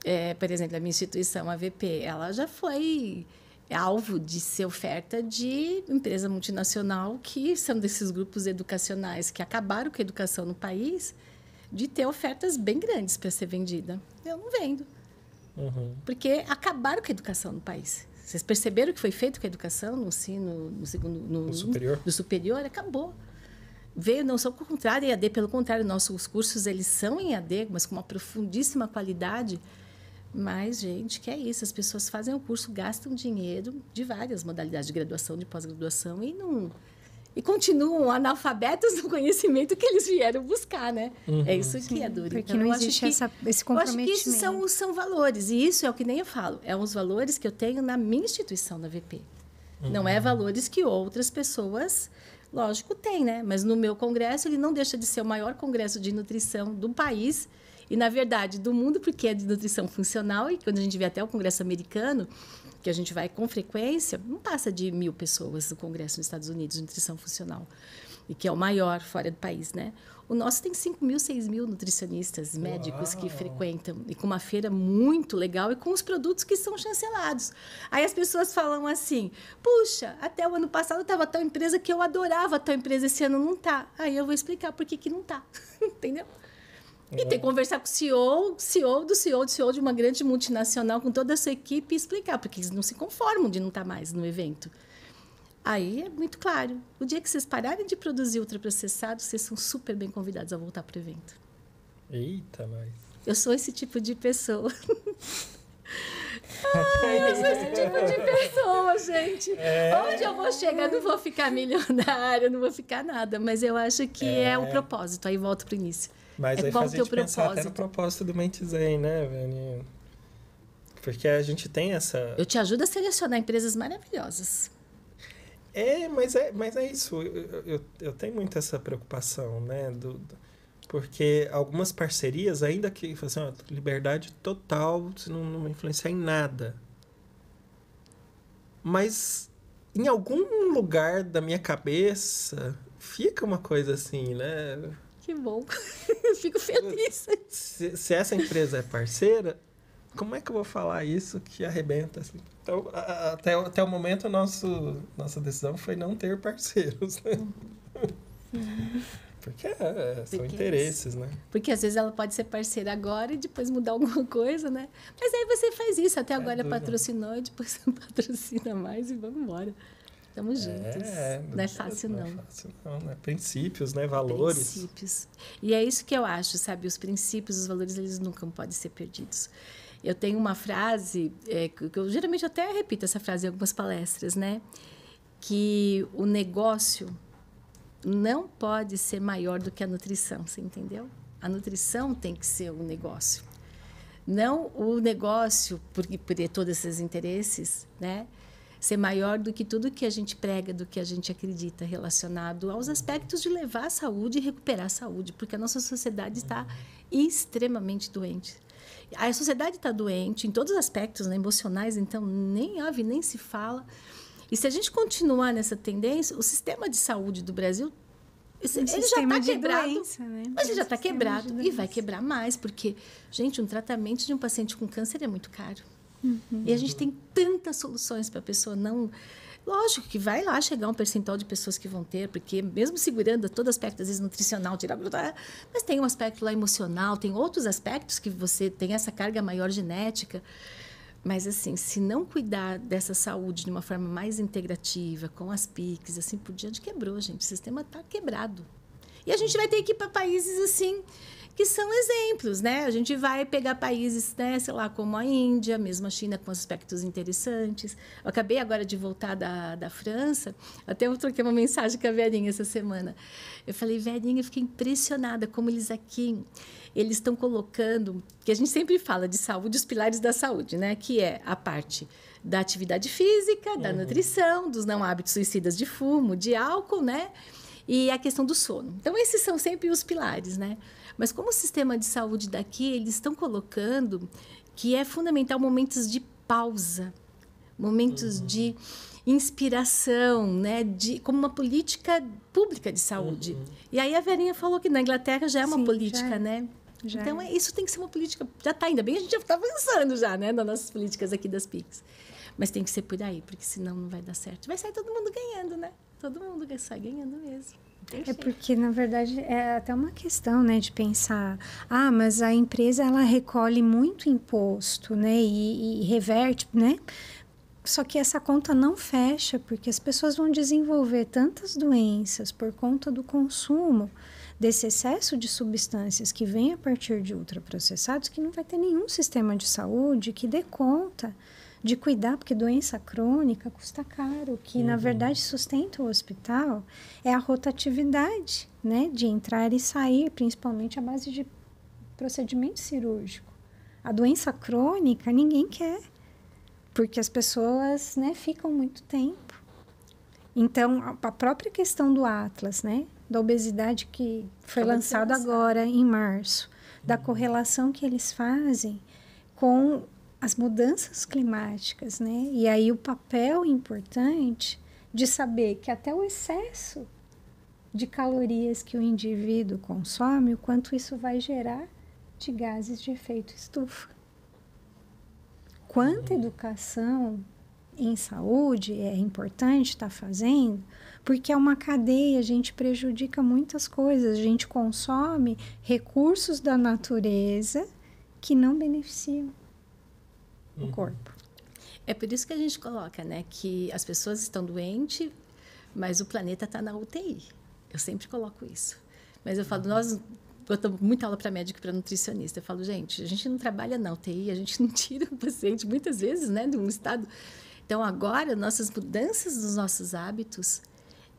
É, por exemplo, a minha instituição, a VP, ela já foi alvo de ser oferta de empresa multinacional que são desses grupos educacionais que acabaram com a educação no país, de ter ofertas bem grandes para ser vendida. Eu não vendo. Uhum. Porque acabaram com a educação no país. Vocês perceberam o que foi feito com a educação no ensino, no segundo, no, no superior? No superior, acabou. Veio não só o contrário, EAD, pelo contrário, nossos cursos eles são em EAD, mas com uma profundíssima qualidade mas, gente, que é isso. As pessoas fazem o curso, gastam dinheiro de várias modalidades de graduação, de pós-graduação e não e continuam analfabetos do conhecimento que eles vieram buscar, né? É uhum. É isso que é duro. Porque então, não existe que, essa, esse comprometimento. Eu acho que isso são, são valores, e isso é o que nem eu falo, é uns valores que eu tenho na minha instituição, na VP. Uhum. Não é uhum. valores que outras pessoas, lógico, têm, né? Mas no meu congresso, ele não deixa de ser o maior congresso de nutrição do país, e, na verdade, do mundo, porque é de nutrição funcional, e quando a gente vê até o Congresso americano, que a gente vai com frequência, não passa de mil pessoas do Congresso nos Estados Unidos de nutrição funcional, e que é o maior fora do país, né? O nosso tem 5 mil, 6 mil nutricionistas, médicos Uau. que frequentam, e com uma feira muito legal e com os produtos que são chancelados. Aí as pessoas falam assim: puxa, até o ano passado estava tal empresa que eu adorava tal empresa, esse ano não tá. Aí eu vou explicar por que, que não tá. Entendeu? E ter que conversar com o CEO, CEO do CEO do CEO de uma grande multinacional, com toda essa equipe e explicar, porque eles não se conformam de não estar tá mais no evento. Aí é muito claro. O dia que vocês pararem de produzir ultraprocessado, vocês são super bem convidados a voltar para o evento. Eita, nós. Eu sou esse tipo de pessoa. Ai, eu sou esse tipo de pessoa, gente. É. Onde eu vou chegar? Não vou ficar milionária, não vou ficar nada, mas eu acho que é, é o propósito. Aí volto para o início mas é aí faz a gente pensar propósito. até no propósito do Mente Zen, né, Vani? Porque a gente tem essa... Eu te ajudo a selecionar empresas maravilhosas. É, mas é, mas é isso. Eu, eu, eu tenho muito essa preocupação, né? Do, do, porque algumas parcerias, ainda que tipo assim, ó, liberdade total, você não, não influenciar em nada. Mas em algum lugar da minha cabeça fica uma coisa assim, né? Que bom. Fico feliz. Se, se, essa empresa é parceira, como é que eu vou falar isso que arrebenta? Assim? Então, a, até, até o momento, nosso, nossa decisão foi não ter parceiros. Né? Uhum. Porque é, são Porque interesses, né? Porque às vezes ela pode ser parceira agora e depois mudar alguma coisa, né? Mas aí você faz isso. Até é agora é patrocinou e depois você patrocina mais e vamos embora. Tamo é, juntos. É, não é fácil, não. Não é fácil, não. é né? princípios, né? Valores. Princípios. E é isso que eu acho, sabe? Os princípios, os valores, eles nunca podem ser perdidos. Eu tenho uma frase, é, que eu geralmente eu até repito essa frase em algumas palestras, né? Que o negócio não pode ser maior do que a nutrição, você entendeu? A nutrição tem que ser o um negócio. Não o negócio, por, por todos esses interesses, né? ser maior do que tudo que a gente prega, do que a gente acredita, relacionado aos aspectos de levar a saúde e recuperar a saúde, porque a nossa sociedade está extremamente doente. A sociedade está doente em todos os aspectos, né? emocionais, então nem ave nem se fala. E se a gente continuar nessa tendência, o sistema de saúde do Brasil esse, ele já está quebrado, doença, né? mas ele já está quebrado e vai quebrar mais, porque, gente, um tratamento de um paciente com câncer é muito caro. Uhum. E a gente tem tantas soluções para a pessoa não. Lógico que vai lá chegar um percentual de pessoas que vão ter, porque mesmo segurando todo aspecto, às vezes nutricional, tirar, mas tem um aspecto lá emocional, tem outros aspectos que você tem essa carga maior genética. Mas assim, se não cuidar dessa saúde de uma forma mais integrativa, com as piques assim por diante, quebrou, gente. O sistema está quebrado. E a gente vai ter que ir para países assim que são exemplos, né? A gente vai pegar países, né, sei lá, como a Índia, mesmo a China, com aspectos interessantes. Eu acabei agora de voltar da, da França, até eu troquei uma mensagem com a Verinha essa semana. Eu falei, Verinha, eu fiquei impressionada como eles aqui, eles estão colocando, que a gente sempre fala de saúde, os pilares da saúde, né? Que é a parte da atividade física, da uhum. nutrição, dos não hábitos suicidas de fumo, de álcool, né? E a questão do sono. Então, esses são sempre os pilares, né? Mas como o sistema de saúde daqui, eles estão colocando que é fundamental momentos de pausa, momentos uhum. de inspiração, né, de como uma política pública de saúde. Uhum. E aí a Verinha falou que na Inglaterra já é uma Sim, política, já. É. né? Já. Então é. é, isso tem que ser uma política. Já está ainda bem, a gente já está avançando já, né, nas nossas políticas aqui das PICs. Mas tem que ser por aí, porque senão não vai dar certo. Vai sair todo mundo ganhando, né? Todo mundo sai ganhando mesmo. É porque, na verdade, é até uma questão, né, de pensar, ah, mas a empresa, ela recolhe muito imposto, né, e, e reverte, né, só que essa conta não fecha, porque as pessoas vão desenvolver tantas doenças por conta do consumo desse excesso de substâncias que vem a partir de ultraprocessados que não vai ter nenhum sistema de saúde que dê conta de cuidar, porque doença crônica custa caro. O que, uhum. na verdade, sustenta o hospital é a rotatividade, né? De entrar e sair, principalmente à base de procedimento cirúrgico. A doença crônica ninguém quer, porque as pessoas né, ficam muito tempo. Então, a própria questão do Atlas, né? Da obesidade que foi Acabou lançado agora, em março, da uhum. correlação que eles fazem com as mudanças climáticas, né? E aí o papel importante de saber que até o excesso de calorias que o indivíduo consome, o quanto isso vai gerar de gases de efeito estufa. Quanta uhum. educação em saúde é importante estar tá fazendo, porque é uma cadeia, a gente prejudica muitas coisas, a gente consome recursos da natureza que não beneficiam uhum. corpo. É por isso que a gente coloca, né, que as pessoas estão doentes, mas o planeta está na UTI. Eu sempre coloco isso. Mas eu falo, uhum. nós botamos muita aula para médico e para nutricionista. Eu falo, gente, a gente não trabalha na UTI, a gente não tira o paciente muitas vezes, né, de um estado. Então agora nossas mudanças nos nossos hábitos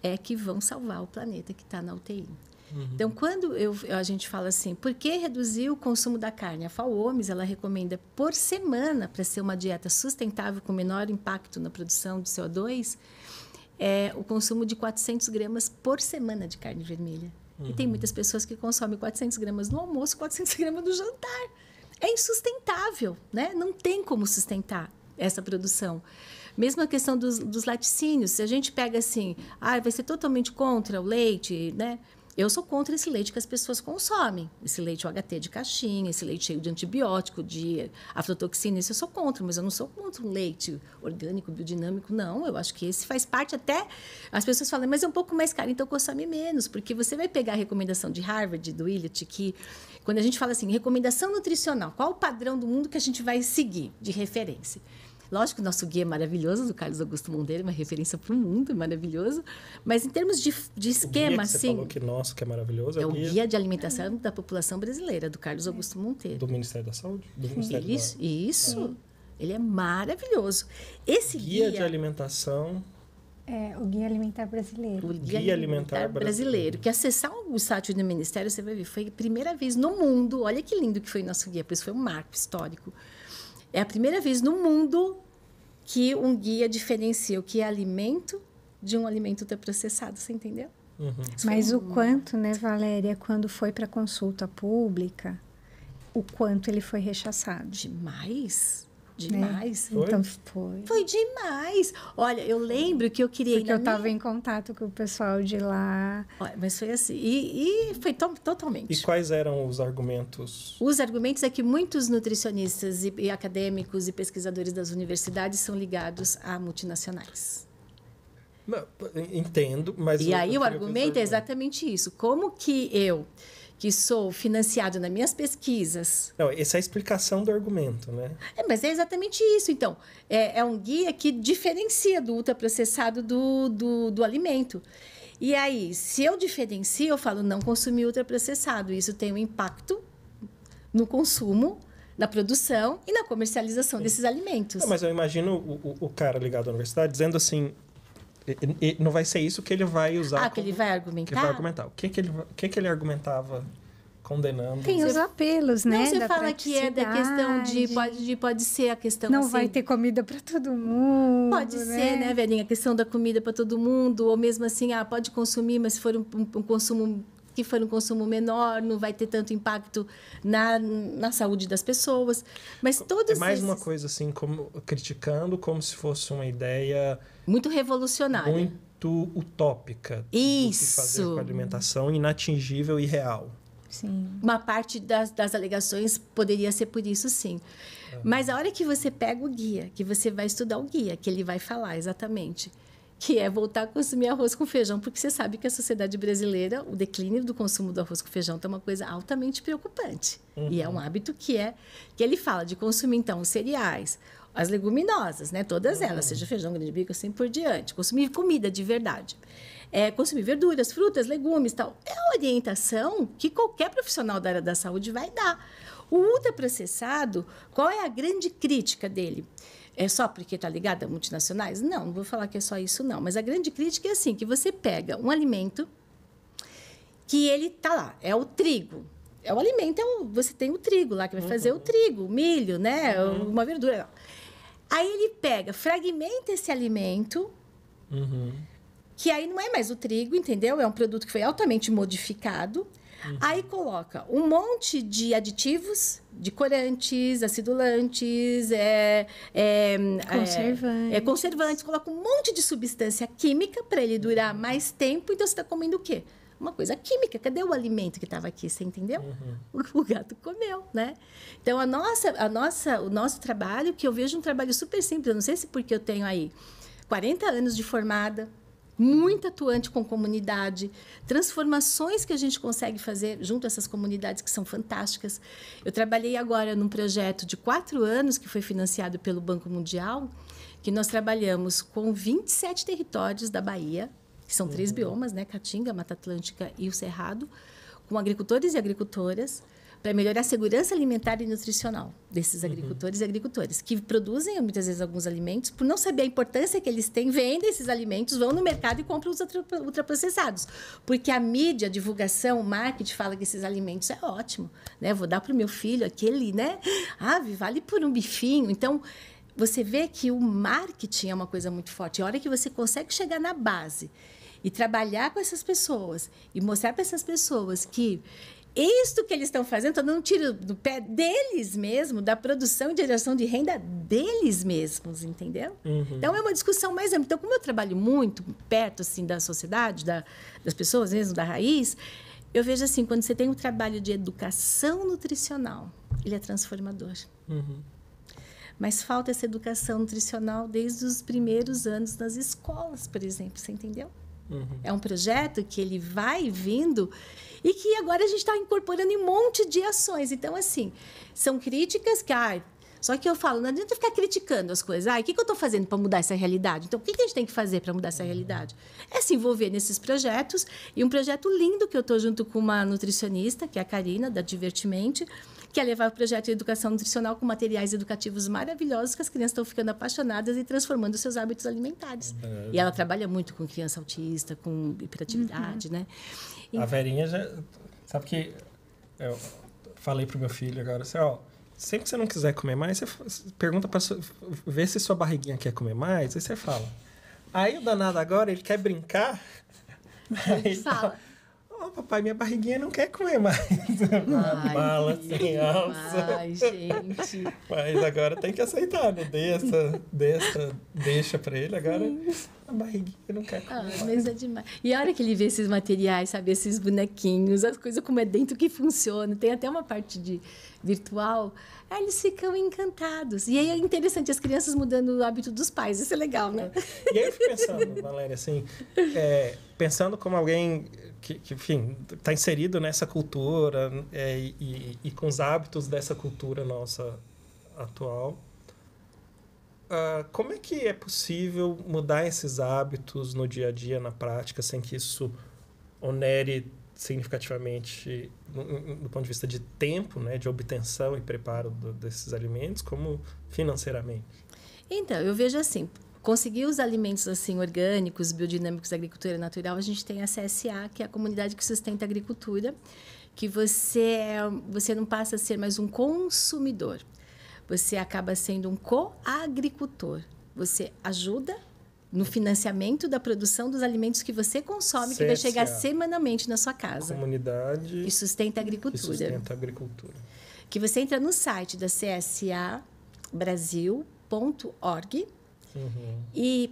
é que vão salvar o planeta que está na UTI. Uhum. Então, quando eu, a gente fala assim, por que reduzir o consumo da carne? A FAO OMS ela recomenda por semana para ser uma dieta sustentável com menor impacto na produção de CO2, é o consumo de 400 gramas por semana de carne vermelha. Uhum. E tem uhum. muitas pessoas que consomem 400 gramas no almoço, 400 gramas no jantar. É insustentável, né? Não tem como sustentar essa produção. Mesmo a questão dos, dos laticínios, se a gente pega assim, ah, vai ser totalmente contra o leite, né? Eu sou contra esse leite que as pessoas consomem. Esse leite OHT de caixinha, esse leite cheio de antibiótico, de aflatoxina, isso eu sou contra, mas eu não sou contra um leite orgânico, biodinâmico, não. Eu acho que esse faz parte até. As pessoas falam, mas é um pouco mais caro, então consome menos, porque você vai pegar a recomendação de Harvard, do Willett, que quando a gente fala assim, recomendação nutricional, qual o padrão do mundo que a gente vai seguir de referência? Lógico, nosso guia é maravilhoso, do Carlos Augusto Monteiro, uma referência para o mundo, maravilhoso. Mas em termos de, de esquema, assim. Você falou que nosso, que é maravilhoso. É, é o guia, guia de alimentação da população brasileira, do Carlos Augusto Monteiro. Do Ministério da Saúde? Do Ministério isso, da... isso. É. Ele é maravilhoso. Esse guia, guia de alimentação é, o Guia Alimentar Brasileiro. O Guia, Guia Alimentar, Alimentar Brasileiro. Brasileiro. Que acessar o site do Ministério, você vai ver, foi a primeira vez no mundo. Olha que lindo que foi o nosso guia, por isso foi um marco histórico. É a primeira vez no mundo que um guia diferencia o que é alimento de um alimento processado, você entendeu? Uhum. Mas é o quanto, né, Valéria, quando foi para consulta pública, o quanto ele foi rechaçado. Demais. Demais. Né? Então foi. Foi demais. Olha, eu lembro que eu queria Porque eu estava minha... em contato com o pessoal de lá. Olha, mas foi assim. E, e foi to totalmente. E quais eram os argumentos? Os argumentos é que muitos nutricionistas e, e acadêmicos e pesquisadores das universidades são ligados a multinacionais. Não, entendo, mas. E aí o argumento é exatamente isso. Como que eu que sou financiado nas minhas pesquisas. Não, essa é a explicação do argumento, né? É, mas é exatamente isso. Então, é, é um guia que diferencia do ultraprocessado do, do, do alimento. E aí, se eu diferencio, eu falo não consumir ultraprocessado. Isso tem um impacto no consumo, na produção e na comercialização Sim. desses alimentos. Não, mas eu imagino o, o, o, cara ligado à universidade dizendo assim: e, e não vai ser isso que ele vai usar. Ah, que ele vai argumentar? Que vai argumentar. O que, que, ele, o que, que ele argumentava condenando. Tem os apelos, né? Não, você da fala que é da questão de pode, de, pode ser a questão. Não assim, vai ter comida para todo mundo. Pode né? ser, né, velhinha? A questão da comida para todo mundo, ou mesmo assim, ah, pode consumir, mas se for um, um, um consumo que for um consumo menor, não vai ter tanto impacto na, na saúde das pessoas. Mas é todos. É mais esses... uma coisa assim, como criticando como se fosse uma ideia. Muito revolucionária. Muito utópica. Isso. Do que fazer com a alimentação inatingível e real. Sim. Uma parte das, das alegações poderia ser por isso, sim. É. Mas a hora que você pega o guia, que você vai estudar o guia, que ele vai falar exatamente que é voltar a consumir arroz com feijão, porque você sabe que a sociedade brasileira, o declínio do consumo do arroz com feijão é uma coisa altamente preocupante. Uhum. E é um uhum. hábito que é que ele fala de consumir então os cereais, as leguminosas, né, todas uhum. elas, seja feijão, grande bico, assim por diante, consumir comida de verdade. É, consumir verduras, frutas, legumes, tal. É a orientação que qualquer profissional da área da saúde vai dar. O ultraprocessado, qual é a grande crítica dele? É só porque está ligada a multinacionais? Não, não vou falar que é só isso, não. Mas a grande crítica é assim, que você pega um alimento que ele está lá, é o trigo. É o alimento, é o, você tem o trigo lá, que vai uhum. fazer o trigo, o milho, né? Uhum. Uma verdura. Aí ele pega, fragmenta esse alimento, uhum. que aí não é mais o trigo, entendeu? É um produto que foi altamente modificado. Uhum. Aí coloca um monte de aditivos, de corantes, acidulantes, é, é, é conservantes. É, é, conservantes, coloca um monte de substância química para ele durar mais tempo. Então, você está comendo o quê? uma coisa química. Cadê o alimento que estava aqui? Você entendeu? Uhum. O, o, gato comeu, né? Então a nossa, a nossa, o nosso trabalho, que eu vejo um trabalho super simples. Eu não sei se porque eu tenho aí 40 anos de formada, muito atuante com comunidade, transformações que a gente consegue fazer junto a essas comunidades que são fantásticas. Eu trabalhei agora num projeto de quatro anos que foi financiado pelo Banco Mundial, que nós trabalhamos com 27 territórios da Bahia, que são três uhum. biomas, né? Caatinga, Mata Atlântica e o Cerrado, com agricultores e agricultoras para melhorar a segurança alimentar e nutricional desses uhum. agricultores uhum. e agricultoras, que produzem muitas vezes alguns alimentos, por não saber a importância que eles têm, vendem esses alimentos, vão no mercado e compram os ultraprocessados. Porque a mídia, a divulgação, o marketing fala que esses alimentos é ótimo, né? Vou dar para o meu filho aquele, né? Ave, ah, vale por um bifinho. Então, você vê que o marketing é uma coisa muito forte. a hora que você consegue chegar na base e trabalhar com essas pessoas e mostrar para essas pessoas que isto que eles estão fazendo, está dando um tiro do pé deles mesmo, da produção e geração de renda deles mesmos, entendeu? Uhum. Então é uma discussão mais ampla. Então, como eu trabalho muito perto assim da sociedade, da, das pessoas mesmo, da raiz, eu vejo assim, quando você tem um trabalho de educação nutricional, ele é transformador. Uhum. Mas falta essa educação nutricional desde os primeiros anos nas escolas, por exemplo, você entendeu? Uhum. É um projeto que ele vai vindo e que agora a gente está incorporando em um monte de ações. Então, assim, são críticas que, ah, só que eu falo, não adianta ficar criticando as coisas. Ah, o que, que eu estou fazendo para mudar essa realidade? Então, o que, que a gente tem que fazer para mudar essa uhum. realidade? É se envolver nesses projetos. E um projeto lindo que eu estou junto com uma nutricionista, que é a Karina, da Divertimente, que é levar o projeto de educação nutricional com materiais educativos maravilhosos que as crianças estão ficando apaixonadas e transformando seus hábitos alimentares. É. E ela trabalha muito com criança autista, com hiperatividade, uhum. né? E... A Verinha já... Sabe que eu falei pro meu filho agora, assim, ó... Sempre que você não quiser comer mais, você pergunta para ver se sua barriguinha quer comer mais, aí você fala. Aí o danado agora, ele quer brincar... Aí, fala oh, papai, minha barriguinha não quer comer mais. Ai, mala sem alça. Ai, gente. Mas agora tem que aceitar, né? Dê essa, dê essa deixa pra ele. Agora Sim. a barriguinha não quer comer. Ah, mais. mas é demais. E a hora que ele vê esses materiais, sabe? Esses bonequinhos, as coisas como é dentro que funciona. Tem até uma parte de virtual. Aí eles ficam encantados. E aí é interessante as crianças mudando o hábito dos pais. Isso é legal, né? É. E aí eu fico pensando, Valéria, assim, é, pensando como alguém que, que enfim, está inserido nessa cultura é, e, e, com os hábitos dessa cultura nossa atual. Uh, como é que é possível mudar esses hábitos no dia a dia, na prática, sem que isso onere significativamente do ponto de vista de tempo, né, de obtenção e preparo do, desses alimentos, como financeiramente? Então, eu vejo assim, conseguir os alimentos assim orgânicos, biodinâmicos da agricultura natural, a gente tem a CSA, que é a comunidade que sustenta a agricultura, que você é, você não passa a ser mais um consumidor. Você acaba sendo um co-agricultor. Você ajuda no financiamento da produção dos alimentos que você consome, CSA. que vai chegar semanalmente na sua casa. Comunidade. que sustenta a agricultura. Que sustenta a agricultura. Que você entra no site da CSA Brasil.org uhum. e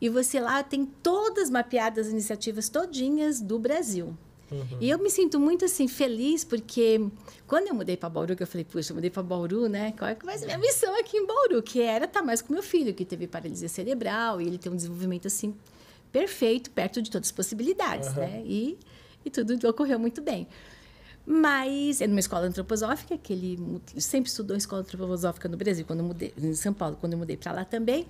E você lá tem todas mapeadas as iniciativas todinhas do Brasil. Uhum. E eu me sinto muito assim feliz porque quando eu mudei para Bauru, que eu falei, puxa, eu mudei para Bauru, né? Qual é que vai ser minha missão aqui em Bauru? Que era estar tá mais com meu filho, que teve paralisia cerebral e ele tem um desenvolvimento assim perfeito, perto de todas as possibilidades, uhum. né? E, e tudo ocorreu muito bem. Mas é numa escola antroposófica, que ele sempre estudou escola antroposófica no Brasil, quando mudei, em São Paulo, quando eu mudei para lá também,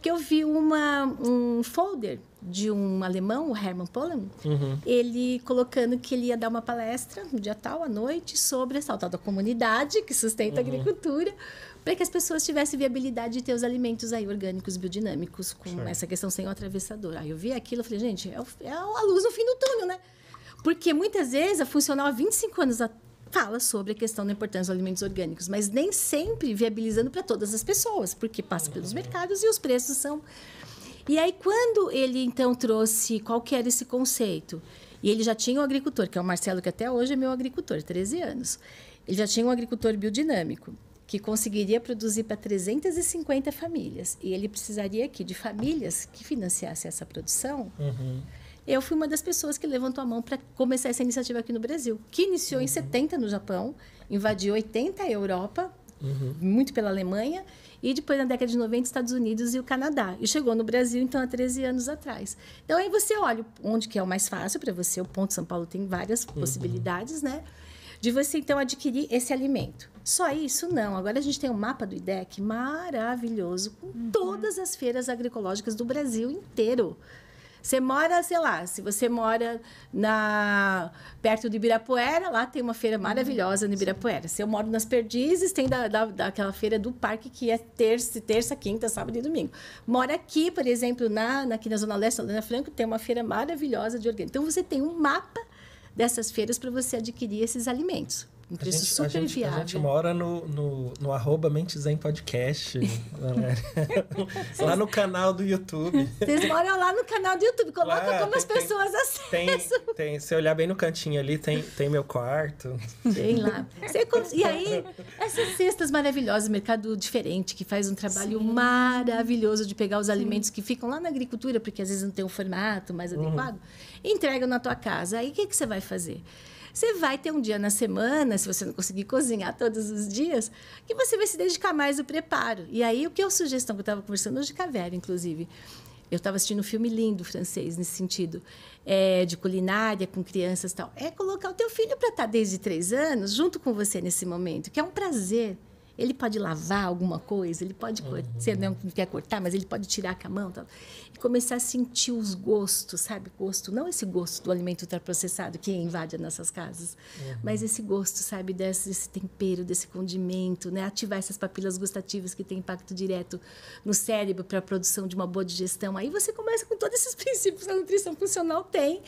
que eu vi uma, um folder de um alemão, o Hermann Polan, uhum. ele colocando que ele ia dar uma palestra no dia tal, à noite, sobre a tal da comunidade que sustenta uhum. a agricultura, para que as pessoas tivessem viabilidade de ter os alimentos aí orgânicos, biodinâmicos, com Sim. essa questão sem o atravessador. Aí eu vi aquilo, e falei, gente, é, o, é a luz no fim do túnel, né? Porque muitas vezes a funcional há 25 anos fala sobre a questão da importância dos alimentos orgânicos, mas nem sempre viabilizando para todas as pessoas, porque passa pelos uhum. mercados e os preços são. E aí, quando ele então trouxe qual que era esse conceito? E ele já tinha um agricultor, que é o Marcelo, que até hoje é meu agricultor, 13 anos. Ele já tinha um agricultor biodinâmico, que conseguiria produzir para 350 famílias. E ele precisaria aqui de famílias que financiassem essa produção. Uhum eu fui uma das pessoas que levantou a mão para começar essa iniciativa aqui no Brasil, que iniciou uhum. em 70 no Japão, invadiu 80 a Europa, uhum. muito pela Alemanha, e depois na década de 90 Estados Unidos e o Canadá. E chegou no Brasil então há 13 anos atrás. Então aí você olha onde que é o mais fácil para você, o ponto São Paulo tem várias uhum. possibilidades, né? de você então adquirir esse alimento. Só isso não. Agora a gente tem um mapa do IDEC maravilhoso com uhum. todas as feiras agroecológicas do Brasil inteiro. Você mora, sei lá, se você mora na perto de Ibirapuera, lá tem uma feira maravilhosa no uhum. Ibirapuera. Se eu moro nas Perdizes, tem da, da, daquela feira do parque que é terça, terça, quinta, sábado e domingo. Mora aqui, por exemplo, na, aqui na Zona Leste, na Zona Franco, tem uma feira maravilhosa de orgânico. Então, você tem um mapa dessas feiras para você adquirir esses alimentos. Um preço gente, super a gente, viável. A gente mora no, no, no arroba Podcast, galera. lá no canal do YouTube. Vocês moram lá no canal do YouTube. Coloca lá, como tem, as pessoas acessam. Tem, tem, se olhar bem no cantinho ali, tem, tem meu quarto. Tem lá. Você, e aí, essas cestas maravilhosas, Mercado Diferente, que faz um trabalho Sim. maravilhoso de pegar os Sim. alimentos que ficam lá na agricultura, porque às vezes não tem um formato mais uhum. adequado, uhum. entregam na tua casa. Aí o que, que você vai fazer? Você vai ter um dia na semana, se você não conseguir cozinhar todos os dias, que você vai se dedicar mais ao preparo. E aí, o que é sugestão que eu estava conversando hoje com a Vera, inclusive? Eu estava assistindo um filme lindo francês nesse sentido, é, de culinária com crianças e tal. É colocar o teu filho para estar tá desde três anos junto com você nesse momento, que é um prazer. Ele pode lavar alguma coisa, ele pode, uhum. se não quer cortar, mas ele pode tirar com a mão. Tal. E começar a sentir os gostos, sabe? Gosto, não esse gosto do alimento ultraprocessado que invade as nossas casas, uhum. mas esse gosto, sabe? Desse, desse, tempero, desse condimento, né? Ativar essas papilas gustativas que tem impacto direto no cérebro para a produção de uma boa digestão. Aí você começa com todos esses princípios que a nutrição funcional tem.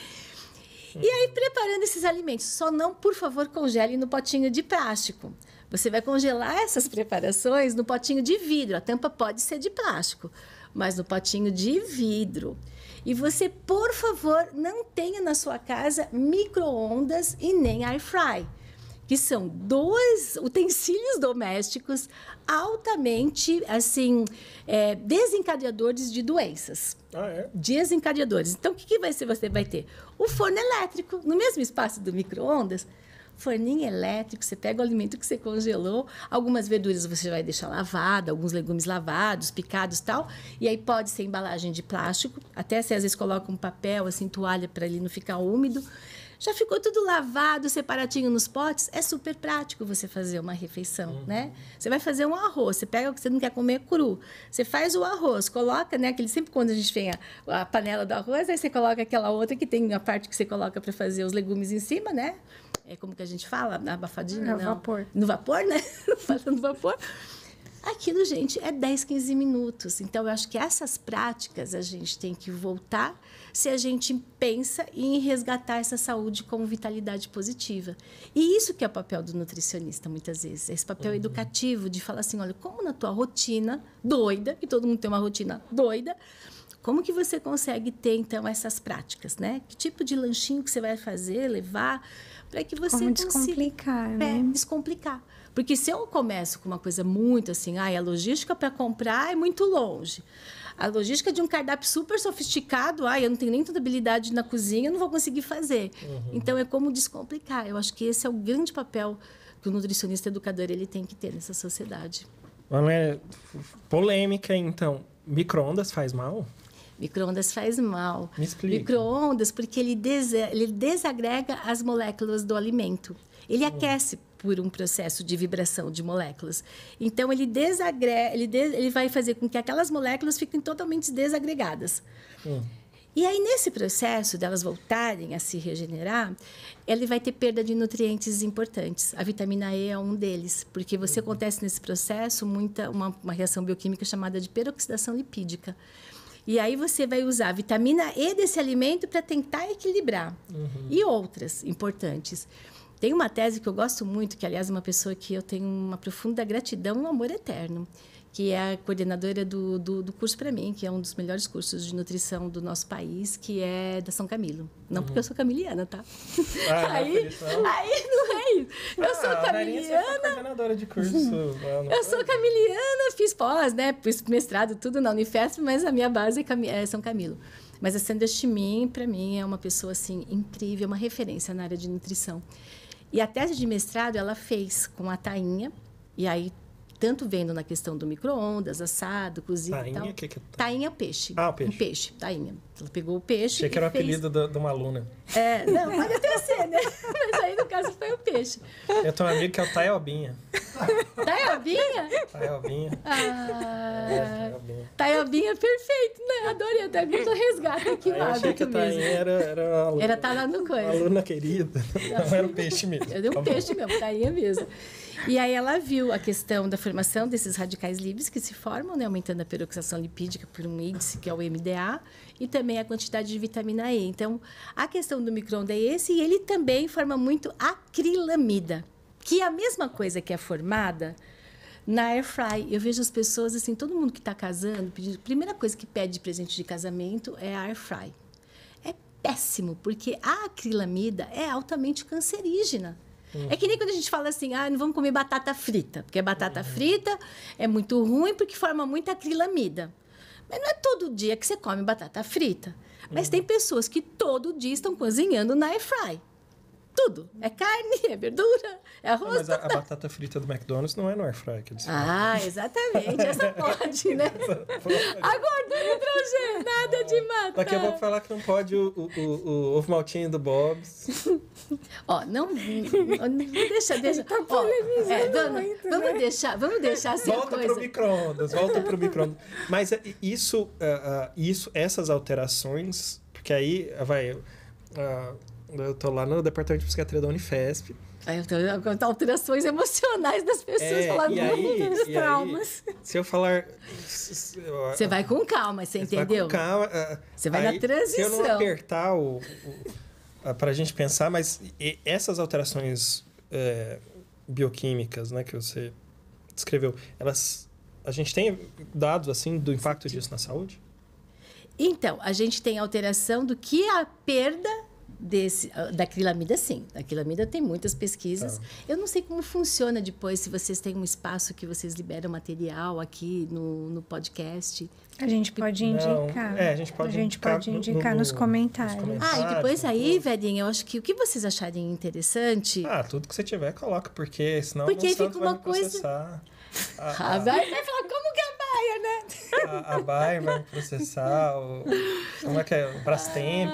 E aí, uhum. preparando esses alimentos, só não, por favor, congele no potinho de plástico. Você vai congelar essas preparações no potinho de vidro. A tampa pode ser de plástico, mas no potinho de vidro. E você, por favor, não tenha na sua casa micro-ondas e nem air fry, que são dois utensílios domésticos altamente, assim, é, desencadeadores de doenças. Ah, é? Desencadeadores. Então, o que, que vai ser? Você vai ter o forno elétrico no mesmo espaço do micro-ondas forninho elétrico, você pega o alimento que você congelou, algumas verduras você vai deixar lavada, alguns legumes lavados, picados tal, e aí pode ser embalagem de plástico, até se às vezes coloca um papel, assim, toalha para ele não ficar úmido. Já ficou tudo lavado, separadinho nos potes, é super prático você fazer uma refeição, uhum. né? Você vai fazer um arroz, você pega o que você não quer comer é cru, você faz o arroz, coloca, né, aquele sempre quando a gente tem a, a panela do arroz, aí você coloca aquela outra que tem a parte que você coloca para fazer os legumes em cima, né? é como que a gente fala, abafadinha, É, não. vapor. No vapor, né? Fazendo vapor. Aquilo, gente, é 10, 15 minutos. Então, eu acho que essas práticas a gente tem que voltar se a gente pensa em resgatar essa saúde com vitalidade positiva. E isso que é o papel do nutricionista, muitas vezes. Esse papel uhum. educativo de falar assim, olha, como na tua rotina doida, que todo mundo tem uma rotina doida, como que você consegue ter, então, essas práticas, né? Que tipo de lanchinho que você vai fazer, levar para que você Como descomplicar, é, né? É, descomplicar. Porque se eu começo com uma coisa muito assim, ah, a logística para comprar é muito longe. A logística de um cardápio super sofisticado, ah, eu não tenho nem toda habilidade na cozinha, eu não vou conseguir fazer. Uhum. Então é como descomplicar. Eu acho que esse é o grande papel que o nutricionista educador ele tem que ter nessa sociedade. Ana, polêmica então, microondas faz mal? Microondas faz mal. Microondas porque ele, des ele desagrega as moléculas do alimento. Ele hum. aquece por um processo de vibração de moléculas. Então ele desagrega, ele, de ele vai fazer com que aquelas moléculas fiquem totalmente desagregadas. Hum. E aí, nesse processo delas voltarem a se regenerar, ele vai ter perda de nutrientes importantes. A vitamina E é um deles, porque você uhum. acontece nesse processo muita, uma, uma reação bioquímica chamada de peroxidação lipídica. E aí você vai usar a vitamina E desse alimento para tentar equilibrar. Uhum. E outras importantes. Tem uma tese que eu gosto muito, que aliás é uma pessoa que eu tenho uma profunda gratidão, um amor eterno que é a coordenadora do, do, do curso para mim, que é um dos melhores cursos de nutrição do nosso país, que é da São Camilo. Não uhum. porque eu sou camiliana, tá? Ah, é aí, não, aí não é isso. Eu ah, sou é camiliana. coordenadora de curso. Mano. Eu sou camiliana, fiz pós, né? Fiz mestrado, tudo na Unifesp, mas a minha base é, Cam... é São Camilo. Mas a Sandra Chimin, para mim, é uma pessoa assim incrível, uma referência na área de nutrição. E a tese de mestrado ela fez com a Tainha, e aí tanto vendo na questão do micro-ondas, assado, cozido tainha, o Que é? Tainha peixe. Ah, peixe. Um peixe, tainha. Ela pegou o peixe. Achei que era o fez... apelido de, uma aluna. É, não, pode até ser, né? Mas aí no caso foi o peixe. É eu tenho um amigo que é o Taiobinha. Taiobinha? Taiobinha. Ah, é, Taiobinha. É perfeito, né? Adorei, até vi o resgate aqui lá. Achei que a Tainha mesmo. era, era aluna. Era tá lá no coisa. Aluna querida. Não, não era um peixe mesmo. Era um tá peixe mesmo, Tainha mesmo. E aí ela viu a questão da formação desses radicais livres que se formam, né, aumentando a peroxidação lipídica por um índice que é o MDA e também a quantidade de vitamina E. Então, a questão do micron é esse e ele também forma muito acrilamida, que é a mesma coisa que é formada na air fry. Eu vejo as pessoas assim, todo mundo que está casando, pedindo, a primeira coisa que pede de presente de casamento é a air fry. É péssimo, porque a acrilamida é altamente cancerígena. Hum. É que nem quando a gente fala assim, ah, não vamos comer batata frita, porque batata hum. frita é muito ruim porque forma muita acrilamida. Mas não é todo dia que você come batata frita. Mas hum. tem pessoas que todo dia estão cozinhando na air fry tudo. É carne, é verdura, é ah, arroz. mas a, a, batata frita do McDonald's não é no airfryer que eles Ah, falam. exatamente. Essa pode, né? Agora A gordura hidrogênio, nada de mata. Daqui a pouco falar que não pode o, o, o, o ovo maltinho do Bob's. Ó, não, não deixa, deixa. Tá polemizando é, vamos, muito, vamos né? deixar, vamos deixar assim Volta para o micro-ondas, volta para o micro-ondas. Mas é, isso, uh, uh, isso, essas alterações, porque aí, vai... Uh, eu tô lá no departamento de psiquiatria da Unifesp. Aí eu tô com alterações emocionais das pessoas, é, falando muitos traumas. Aí, se eu falar. Você vai com calma, você entendeu? Vai com calma. Ah, você vai aí, na transição. Se eu não apertar o, o, pra gente pensar, mas essas alterações é, bioquímicas né, que você descreveu, elas. A gente tem dados assim do impacto disso na saúde? Então, a gente tem alteração do que a perda desse, ah, da acrilamida, sim. A acrilamida tem muitas pesquisas. Ah. Eu não sei como funciona depois, se vocês têm um espaço que vocês liberam material aqui no, no podcast. A gente pode indicar. é, a gente pode, a gente indicar, pode indicar no, no, nos, comentários. nos, comentários. Ah, e depois aí, velhinha, eu acho que o que vocês acharem interessante... Ah, tudo que você tiver, coloca, porque senão porque fica uma vai coisa... Ah, ah, ah, vai, vai falar, como que é Baia, né? A, a Baia vai processar. O, como é que é? O Brastemp.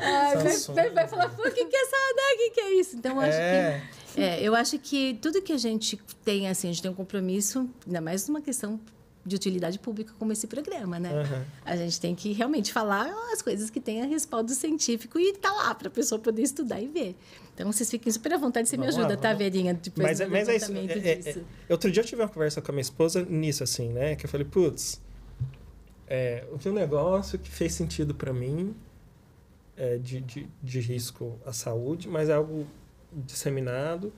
Ah, Samsung, vai, vai, falar, pô, o que, que é essa O que, que é isso? Então, eu acho é. que. É, eu acho que tudo que a gente tem, assim, a gente tem um compromisso, ainda mais numa questão de utilidade pública como esse programa, né? Uhum. A gente tem que realmente falar as coisas que têm a respaldo científico e tá lá para a pessoa poder estudar e ver. Então, vocês fiquem super à vontade, você vamos me ajuda, lá, tá, Verinha? Depois mas, do é, mas é isso. É, é, é, outro dia eu tive uma conversa com a minha esposa nisso, assim, né? Que eu falei, putz, é, um negócio que fez sentido para mim é, de, de, de risco à saúde, mas é algo disseminado.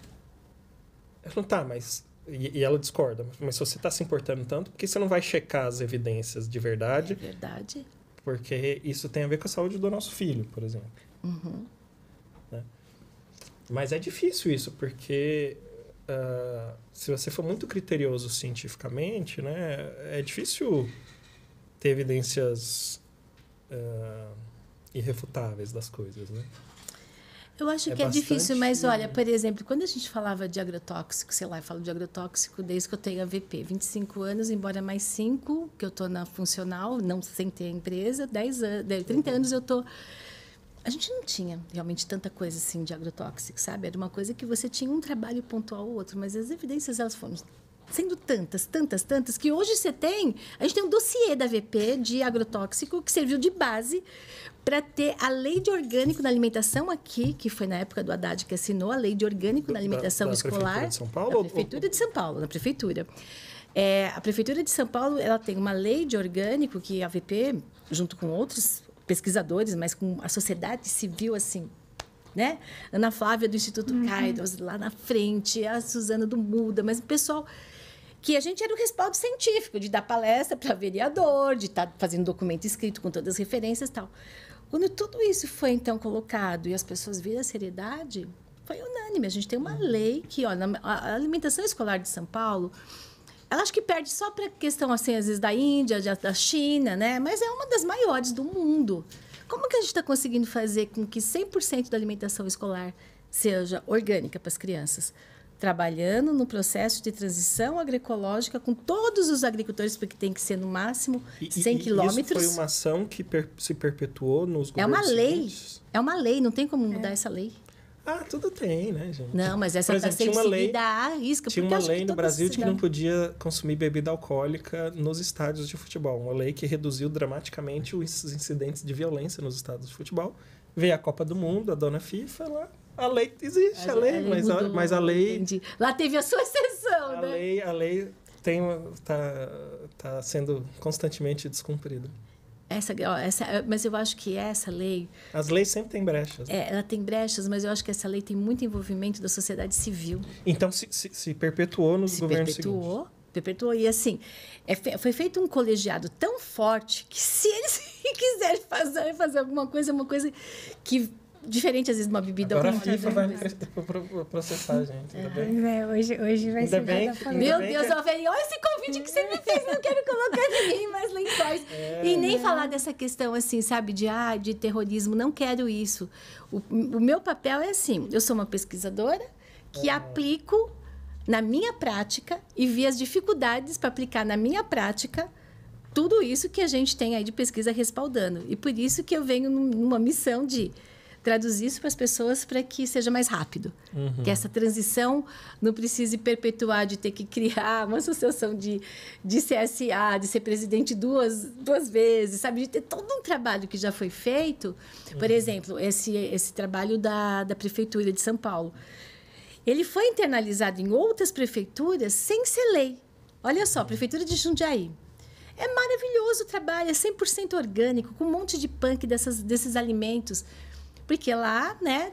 Ela falou, tá, mas e, e ela discorda. Mas se você está se importando tanto, por que você não vai checar as evidências de verdade? É verdade. Porque isso tem a ver com a saúde do nosso filho, por exemplo. Uhum. Né? Mas é difícil isso, porque uh, se você for muito criterioso cientificamente, né, é difícil ter evidências uh, irrefutáveis das coisas, né? Eu acho é que é bastante, difícil, mas né? olha, por exemplo, quando a gente falava de agrotóxico, sei lá, eu falo de agrotóxico desde que eu tenho a VP, 25 anos, embora mais 5 que eu estou na funcional, não sem ter a empresa, 10 anos, 30 anos eu estou. A gente não tinha realmente tanta coisa assim de agrotóxico, sabe? Era uma coisa que você tinha um trabalho pontual ou outro, mas as evidências elas foram sendo tantas, tantas, tantas, que hoje você tem. A gente tem um dossiê da VP de agrotóxico que serviu de base para ter a lei de orgânico na alimentação aqui, que foi na época do Haddad que assinou a lei de orgânico na alimentação da, da escolar. Prefeitura de São Paulo? Na Prefeitura de São Paulo, na Prefeitura. É, a Prefeitura de São Paulo ela tem uma lei de orgânico que a VP, junto com outros pesquisadores, mas com a sociedade civil, assim, né? Ana Flávia do Instituto uhum. lá na frente, a Suzana do Muda, mas o pessoal que a gente era o respaldo científico de dar palestra para vereador, de estar tá fazendo documento escrito com todas as referências e tal. Quando tudo isso foi então colocado e as pessoas viram a seriedade, foi unânime. A gente tem uma uhum. lei que, ó, a alimentação escolar de São Paulo, ela acho que perde só para questão assim às vezes da Índia, da China, né? Mas é uma das maiores do mundo. Como que a gente está conseguindo fazer com que 100% da alimentação escolar seja orgânica para as crianças? trabalhando no processo de transição agroecológica com todos os agricultores, porque tem que ser no máximo 100 quilômetros. Isso foi uma ação que per se perpetuou nos governos. É uma lei. Seguintes. É uma lei, não tem como mudar é. essa lei. Ah, tudo tem, né, gente? Não, mas essa está sendo seguida à risca. Tinha uma lei ah, no Brasil de que não podia consumir bebida alcoólica nos estádios de futebol. Uma lei que reduziu dramaticamente os incidentes de violência nos estádios de futebol. Veio a Copa do Mundo, a dona FIFA lá a lei existe, a, é a lei, a lei mas, a, mas a lei. Entendi. Lá teve a sua exceção, a né? Lei, a lei tem tá, tá sendo constantemente descumprida. Essa, ó, essa, é, mas eu acho que essa lei. As leis sempre têm brechas. Né? É, ela tem brechas, mas eu acho que essa lei tem muito envolvimento da sociedade civil. Então se, se, se perpetuou nos se governos perpetuou, seguintes. Perpetuou. E assim, é, foi feito um colegiado tão forte que se eles quiserem fazer, fazer alguma coisa, é uma coisa que diferente, às vezes, de uma bebida Agora ou uma a FIFA né? vai processar a gente, é. é. hoje, hoje vai ainda ser bem, Meu bem Deus, que... Alveri, olha esse convite que você me fez, não quero colocar ninguém mais lençóis. É, e nem né? falar dessa questão, assim, sabe, de, ah, de terrorismo, não quero isso. O, o meu papel é assim, eu sou uma pesquisadora que é. aplico na minha prática e vi as dificuldades para aplicar na minha prática tudo isso que a gente tem aí de pesquisa respaldando. E por isso que eu venho numa missão de traduzir isso para as pessoas para que seja mais rápido. Uhum. Que essa transição não precise perpetuar de ter que criar uma associação de, de CSA, de ser presidente duas, duas vezes, sabe? De ter todo um trabalho que já foi feito. Por uhum. exemplo, esse, esse trabalho da, da Prefeitura de São Paulo. Ele foi internalizado em outras prefeituras sem ser lei. Olha só, Prefeitura de Jundiaí. É maravilhoso o trabalho, é 100% orgânico, com um monte de punk dessas, desses alimentos. Porque lá, né,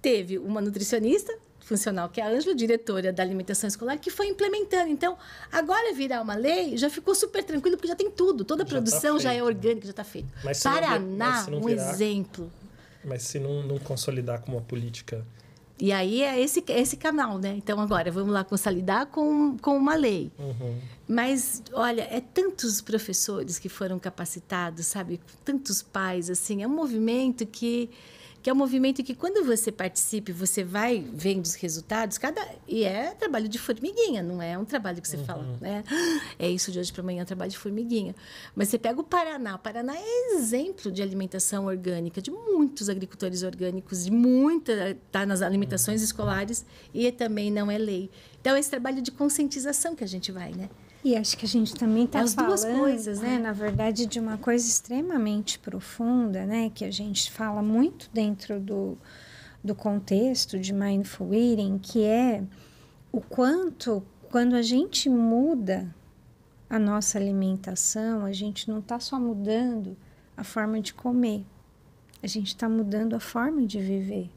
teve uma nutricionista funcional, que é a Ângela, diretora da alimentação escolar, que foi implementando. Então, agora virar uma lei já ficou super tranquilo, porque já tem tudo. Toda a já tá produção já é né? orgânica, já está feita. Paraná, não, um exemplo. Mas se não, não consolidar com uma política e aí é esse, é esse canal, né? Então, agora, vamos lá consolidar com, com uma lei. Uhum. Mas, olha, é tantos professores que foram capacitados, sabe? Tantos pais, assim. É um movimento que que é um movimento que quando você participe, você vai vendo os resultados, cada e é trabalho de formiguinha, não é um trabalho que você uhum. fala, né? É isso de hoje para amanhã, é trabalho de formiguinha. Mas você pega o Paraná, o Paraná é exemplo de alimentação orgânica, de muitos agricultores orgânicos, de muita tá nas alimentações uhum. escolares e também não é lei. Então é esse trabalho de conscientização que a gente vai, né? E acho que a gente também está falando, duas coisas, né? né? Na verdade, de uma coisa extremamente profunda, né? Que a gente fala muito dentro do, do contexto de Mindful Eating, que é o quanto, quando a gente muda a nossa alimentação, a gente não está só mudando a forma de comer, a gente está mudando a forma de viver.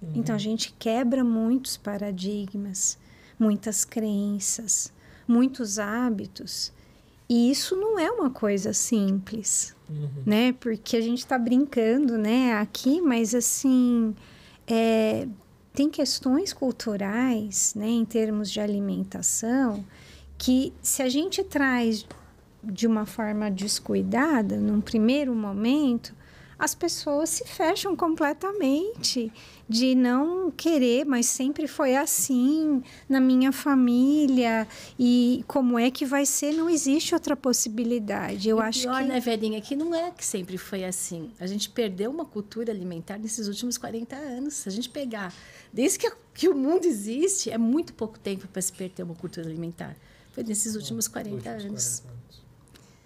Uhum. Então, a uhum. gente quebra muitos paradigmas, muitas crenças, muitos hábitos. E isso não é uma coisa simples, uhum. né? Porque a gente está brincando, né, aqui, mas assim, é, tem questões culturais, né, em termos de alimentação, que se a gente traz de uma forma descuidada, num primeiro momento, as pessoas se fecham completamente de não querer, mas sempre foi assim na minha família e como é que vai ser? Não existe outra possibilidade. Eu e acho pior, que né, velhinha, é que não é que sempre foi assim. A gente perdeu uma cultura alimentar nesses últimos 40 anos. Se a gente pegar, desde que, que o mundo existe, é muito pouco tempo para se perder uma cultura alimentar. Foi nesses últimos 40 anos.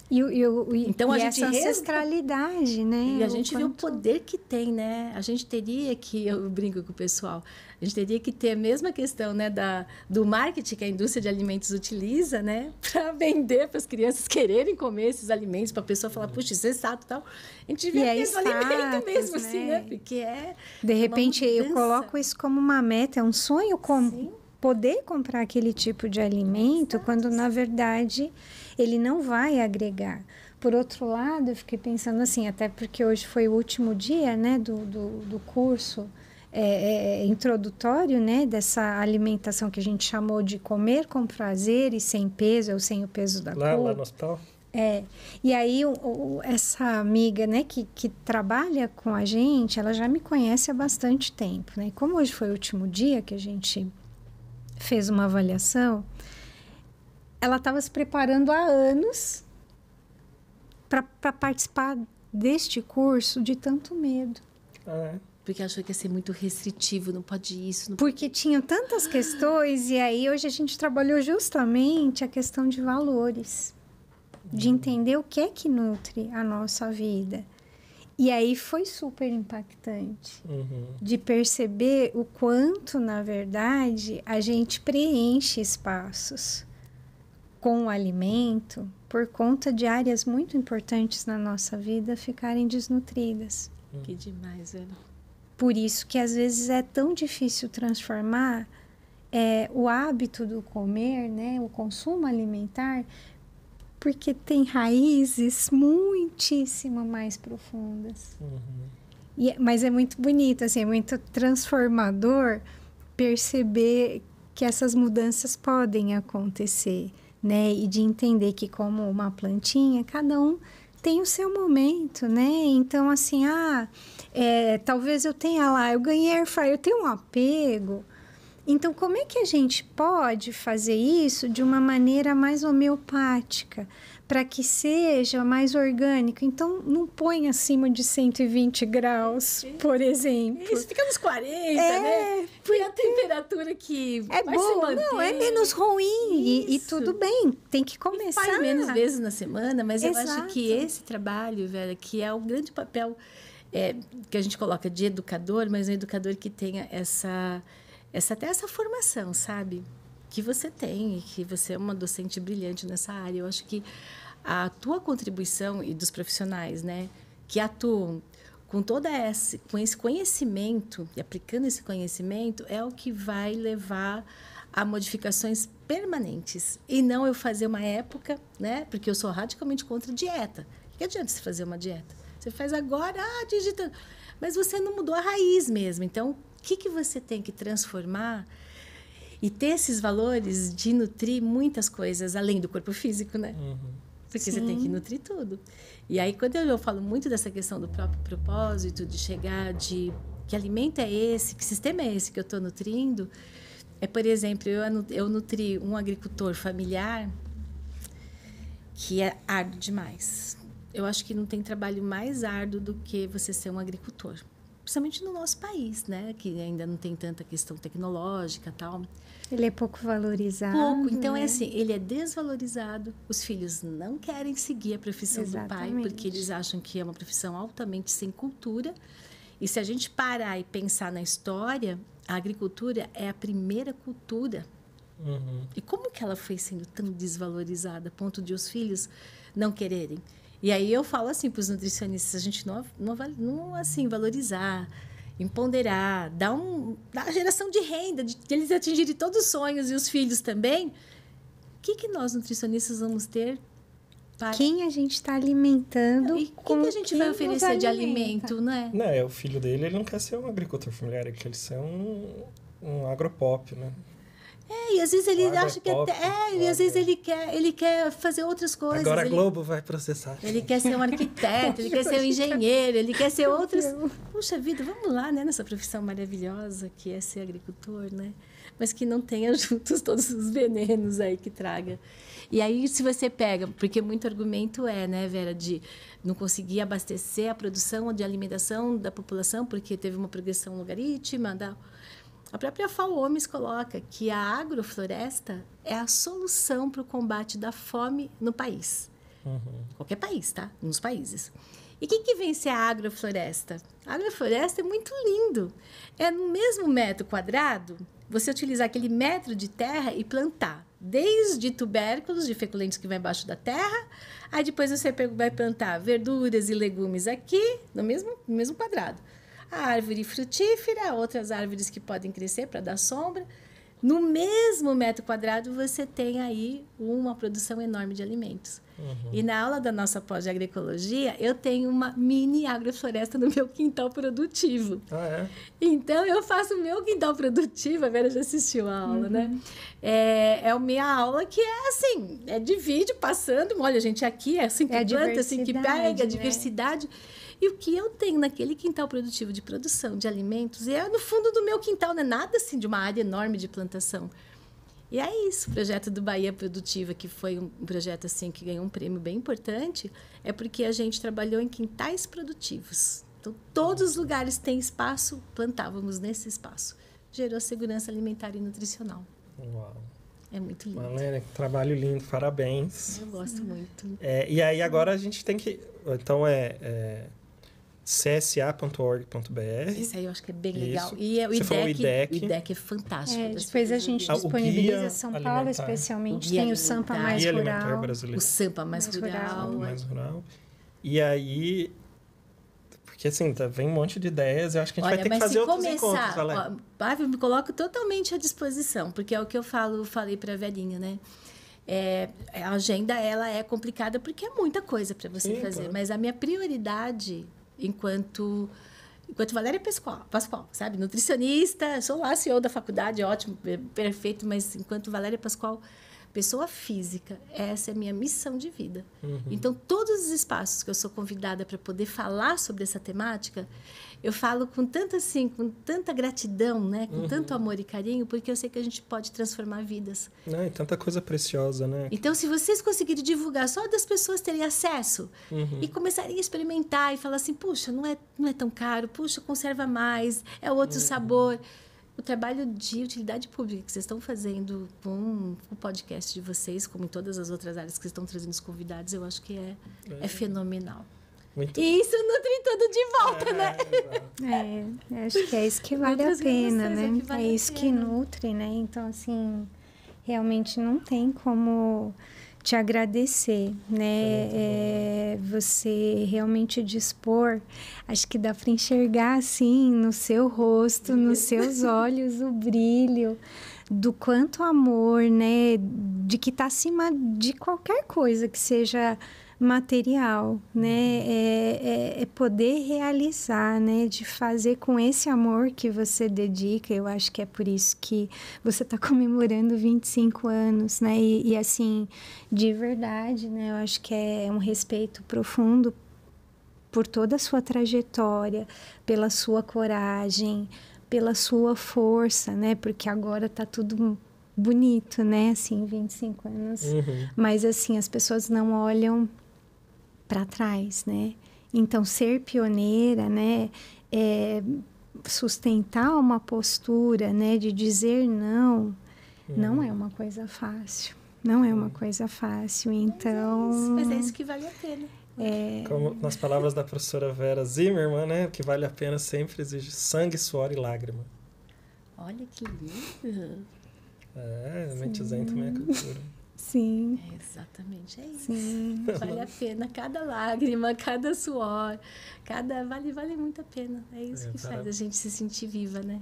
E, e, e, então a e gente essa ancestralidade, né? E a gente quanto... vê o poder que tem, né? A gente teria que, eu brinco com o pessoal, a gente teria que ter a mesma questão, né, da, do marketing que a indústria de alimentos utiliza, né, para vender para as crianças quererem comer esses alimentos, para a pessoa falar, puxa, isso é exato, tal. A gente vê é esse alimento mesmo, assim, né? assim, né? Porque é. De repente eu coloco isso como uma meta, é um sonho como poder comprar aquele tipo de alimento, é, quando na verdade ele não vai agregar. Por outro lado, eu fiquei pensando assim, até porque hoje foi o último dia né, do, do, do curso é, é, introdutório né, dessa alimentação que a gente chamou de comer com prazer e sem peso, ou sem o peso da lá, cor. Lá no hospital? É, e aí o, o, essa amiga, né, que, que trabalha com a gente, ela já me conhece há bastante tempo, né? E como hoje foi o último dia que a gente fez uma avaliação, ela estava se preparando há anos para participar deste curso de tanto medo. é? Porque achou que ia ser muito restritivo, não pode isso. Não Porque tinha tantas questões, e aí hoje a gente trabalhou justamente a questão de valores, de entender o que é que nutre a nossa vida. E aí foi super impactante uhum. de perceber o quanto, na verdade, a gente preenche espaços com o alimento por conta de áreas muito importantes na nossa vida ficarem desnutridas. Hum. Que demais, Ana. Por isso que às vezes é tão difícil transformar é, o hábito do comer, né, o consumo alimentar, porque tem raízes muitíssimo mais profundas. Uhum. E, é, mas é muito bonito, assim, é muito transformador perceber que essas mudanças podem acontecer né? E de entender que como uma plantinha, cada um tem o seu momento, né? Então assim, ah, é, talvez eu tenha lá, eu ganhei air eu tenho um apego. Então, como é que a gente pode fazer isso de uma maneira mais homeopática? para que seja mais orgânico. Então, não põe acima de 120 graus, por exemplo. Isso, fica nos 40, é, né? Foi a temperatura que é boa, não, é menos ruim e, e, tudo bem, tem que começar. E faz menos vezes na semana, mas Exato. eu acho que esse trabalho, velho, que é o grande papel é, que a gente coloca de educador, mas um educador que tenha essa, essa até essa formação, sabe? que você tem e que você é uma docente brilhante nessa área. Eu acho que a tua contribuição e dos profissionais, né, que atuam com toda esse com esse conhecimento e aplicando esse conhecimento é o que vai levar a modificações permanentes e não eu fazer uma época, né? Porque eu sou radicalmente contra dieta. Que adianta você fazer uma dieta? Você faz agora, ah, digitando, mas você não mudou a raiz mesmo. Então, o que que você tem que transformar? E ter esses valores de nutrir muitas coisas além do corpo físico, né? Uhum. Porque Sim. você tem que nutrir tudo. E aí, quando eu, eu falo muito dessa questão do próprio propósito, de chegar, de que alimento é esse, que sistema é esse que eu estou nutrindo, é, por exemplo, eu, eu nutri um agricultor familiar que é árduo demais. Eu acho que não tem trabalho mais árduo do que você ser um agricultor principalmente no nosso país, né, que ainda não tem tanta questão tecnológica tal. Ele é pouco valorizado. Pouco, então é né? é assim, ele é desvalorizado. Os filhos não querem seguir a profissão Exatamente. do pai porque eles acham que é uma profissão altamente sem cultura. E se a gente parar e pensar na história, a agricultura é a primeira cultura. Uhum. E como que ela foi sendo tão desvalorizada a ponto de os filhos não quererem? E aí eu falo assim para os nutricionistas, a gente não, não, não assim, valorizar, empoderar, dar, um, dar geração de renda, de, de eles atingirem todos os sonhos e os filhos também. O que, que nós, nutricionistas, vamos ter para... Quem a gente está alimentando não, e com que a gente vai oferecer de alimento, né? Não, é o filho dele, ele não quer ser um agricultor familiar, ele quer ser um, um agropop, né? É, e às vezes ele acha que até, é, e às vezes ele quer, ele quer fazer outras coisas. Agora a Globo ele, vai processar. Ele quer ser um arquiteto, ele quer ser um engenheiro, ele quer ser outros. Puxa vida, vamos lá, né, nessa profissão maravilhosa que é ser agricultor, né? Mas que não tenha juntos todos os venenos aí que traga. E aí, se você pega, porque muito argumento é, né, Vera, de não conseguir abastecer a produção de alimentação da população, porque teve uma progressão logarítmica, a própria FAO Homens coloca que a agrofloresta é a solução para o combate da fome no país. Uhum. Qualquer país, tá? Nos países. E quem que vence a agrofloresta? A agrofloresta é muito lindo. É no mesmo metro quadrado, você utilizar aquele metro de terra e plantar. Desde tubérculos de feculentes que vão embaixo da terra, aí depois você vai plantar verduras e legumes aqui, no mesmo, no mesmo quadrado a árvore frutífera, outras árvores que podem crescer para dar sombra. No mesmo metro quadrado, você tem aí uma produção enorme de alimentos. Uhum. E na aula da nossa pós de agroecologia, eu tenho uma mini agrofloresta no meu quintal produtivo. Ah, é? Então, eu faço o meu quintal produtivo. A Vera já assistiu a aula, né? uhum. né? É, é a minha aula que é assim, é de vídeo passando. Olha, gente, aqui é assim que é planta, assim que pega, a diversidade. Né? E o que eu tenho naquele quintal produtivo de produção de alimentos é no fundo do meu quintal, não é nada assim de uma área enorme de plantação. E é isso, o projeto do Bahia Produtiva, que foi um projeto assim que ganhou um prêmio bem importante, é porque a gente trabalhou em quintais produtivos. Então, todos os lugares têm espaço, plantávamos nesse espaço. Gerou segurança alimentar e nutricional. Uau. É muito lindo. Malena, que trabalho lindo, parabéns. Eu gosto muito. É, e aí agora a gente tem que. Então é, é csa.org.br. Isso aí eu acho que é bem legal. Isso. E é, o, Você IDEC, o IDEC. O IDEC é fantástico. É, depois a gente disponibiliza São Paulo, alimentar. especialmente. Tem o Sampa Mais Rural. O Sampa Mais, mais rural. rural. Sampa é. mais Rural. E aí... Porque, assim, tá, vem um monte de ideias. Eu acho que a gente Olha, vai ter que fazer outros começar, encontros, Olha, Pávio, me coloco totalmente à disposição. Porque é o que eu falo, falei a velhinha, né? É, a agenda ela é complicada porque é muita coisa para você Sim, fazer, claro. mas a minha prioridade enquanto enquanto Valéria Pascoal, Pascoal, sabe? Nutricionista, sou lá CEO da faculdade, ótimo, perfeito, mas enquanto Valéria Pascoal, pessoa física, essa é a minha missão de vida. Uhum. Então, todos os espaços que eu sou convidada para poder falar sobre essa temática, eu falo com tanta assim, com tanta gratidão, né? Com uhum. tanto amor e carinho, porque eu sei que a gente pode transformar vidas. Não, ah, e tanta coisa preciosa, né? Então, se vocês conseguirem divulgar, só das pessoas terem acesso uhum. e começarem a experimentar e falar assim, puxa, não é, não é tão caro, puxa, conserva mais, é outro uhum. sabor o trabalho de utilidade pública que vocês estão fazendo com o podcast de vocês, como em todas as outras áreas que vocês estão trazendo os convidados, eu acho que é, é. é fenomenal. Muito... E isso nutre tudo de volta, né? É, é, é acho que é isso que vale a pena, né? É, vale é isso que nutre, né? Então, assim, realmente não tem como te agradecer, né? É, é né? você realmente dispor, acho que dá para enxergar assim no seu rosto, nos seus olhos o brilho do quanto amor, né? De que está acima de qualquer coisa que seja material, né? Uhum. É, é, é, poder realizar, né? De fazer com esse amor que você dedica. Eu acho que é por isso que você está comemorando 25 anos, né? E, e, assim, de verdade, né? Eu acho que é um respeito profundo por toda a sua trajetória, pela sua coragem, pela sua força, né? Porque agora está tudo bonito, né? Assim, 25 anos. Uhum. Mas assim, as pessoas não olham para trás, né? Então, ser pioneira, né? É sustentar uma postura, né? De dizer não, não uhum. é uma coisa fácil. Não é uma uhum. coisa fácil, então... Mas é então isso, mas é isso que vale a pena. É... Como nas palavras da professora Vera Zimmermann, né? O que vale a pena sempre exige sangue, suor e lágrima. Olha que lindo! É, Sim. também é Cultura. Sim. É exatamente, é isso. Sim. Vale a pena cada lágrima, cada suor, cada. Vale, vale muito a pena. É isso é, que faz a gente se sentir viva, né?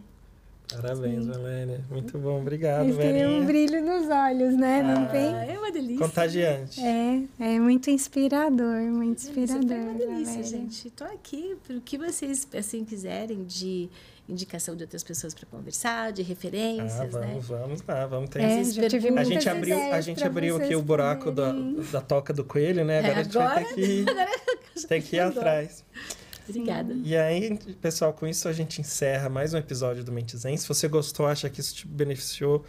Parabéns, Sim. Valéria. Muito bom, obrigado, Valéria Tem um brilho nos olhos, né? Ah, Não tem? É uma delícia. Contagiante. Né? É, é muito inspirador, muito inspirador. É uma delícia, Valéria. gente. Estou aqui para o que vocês assim quiserem de indicação de outras pessoas para conversar, de referências. Ah, vamos, né? vamos lá, tá, vamos ter é, já tive a gente abriu A gente abriu aqui o buraco da, da toca do coelho, né? Agora é, a gente vai ter que, agora, ter que ir atrás. Obrigada. E aí, pessoal, com isso a gente encerra mais um episódio do Mentizen. Se você gostou, acha que isso te beneficiou,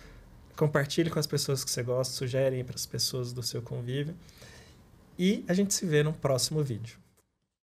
compartilhe com as pessoas que você gosta, sugere para as pessoas do seu convívio. E a gente se vê no próximo vídeo.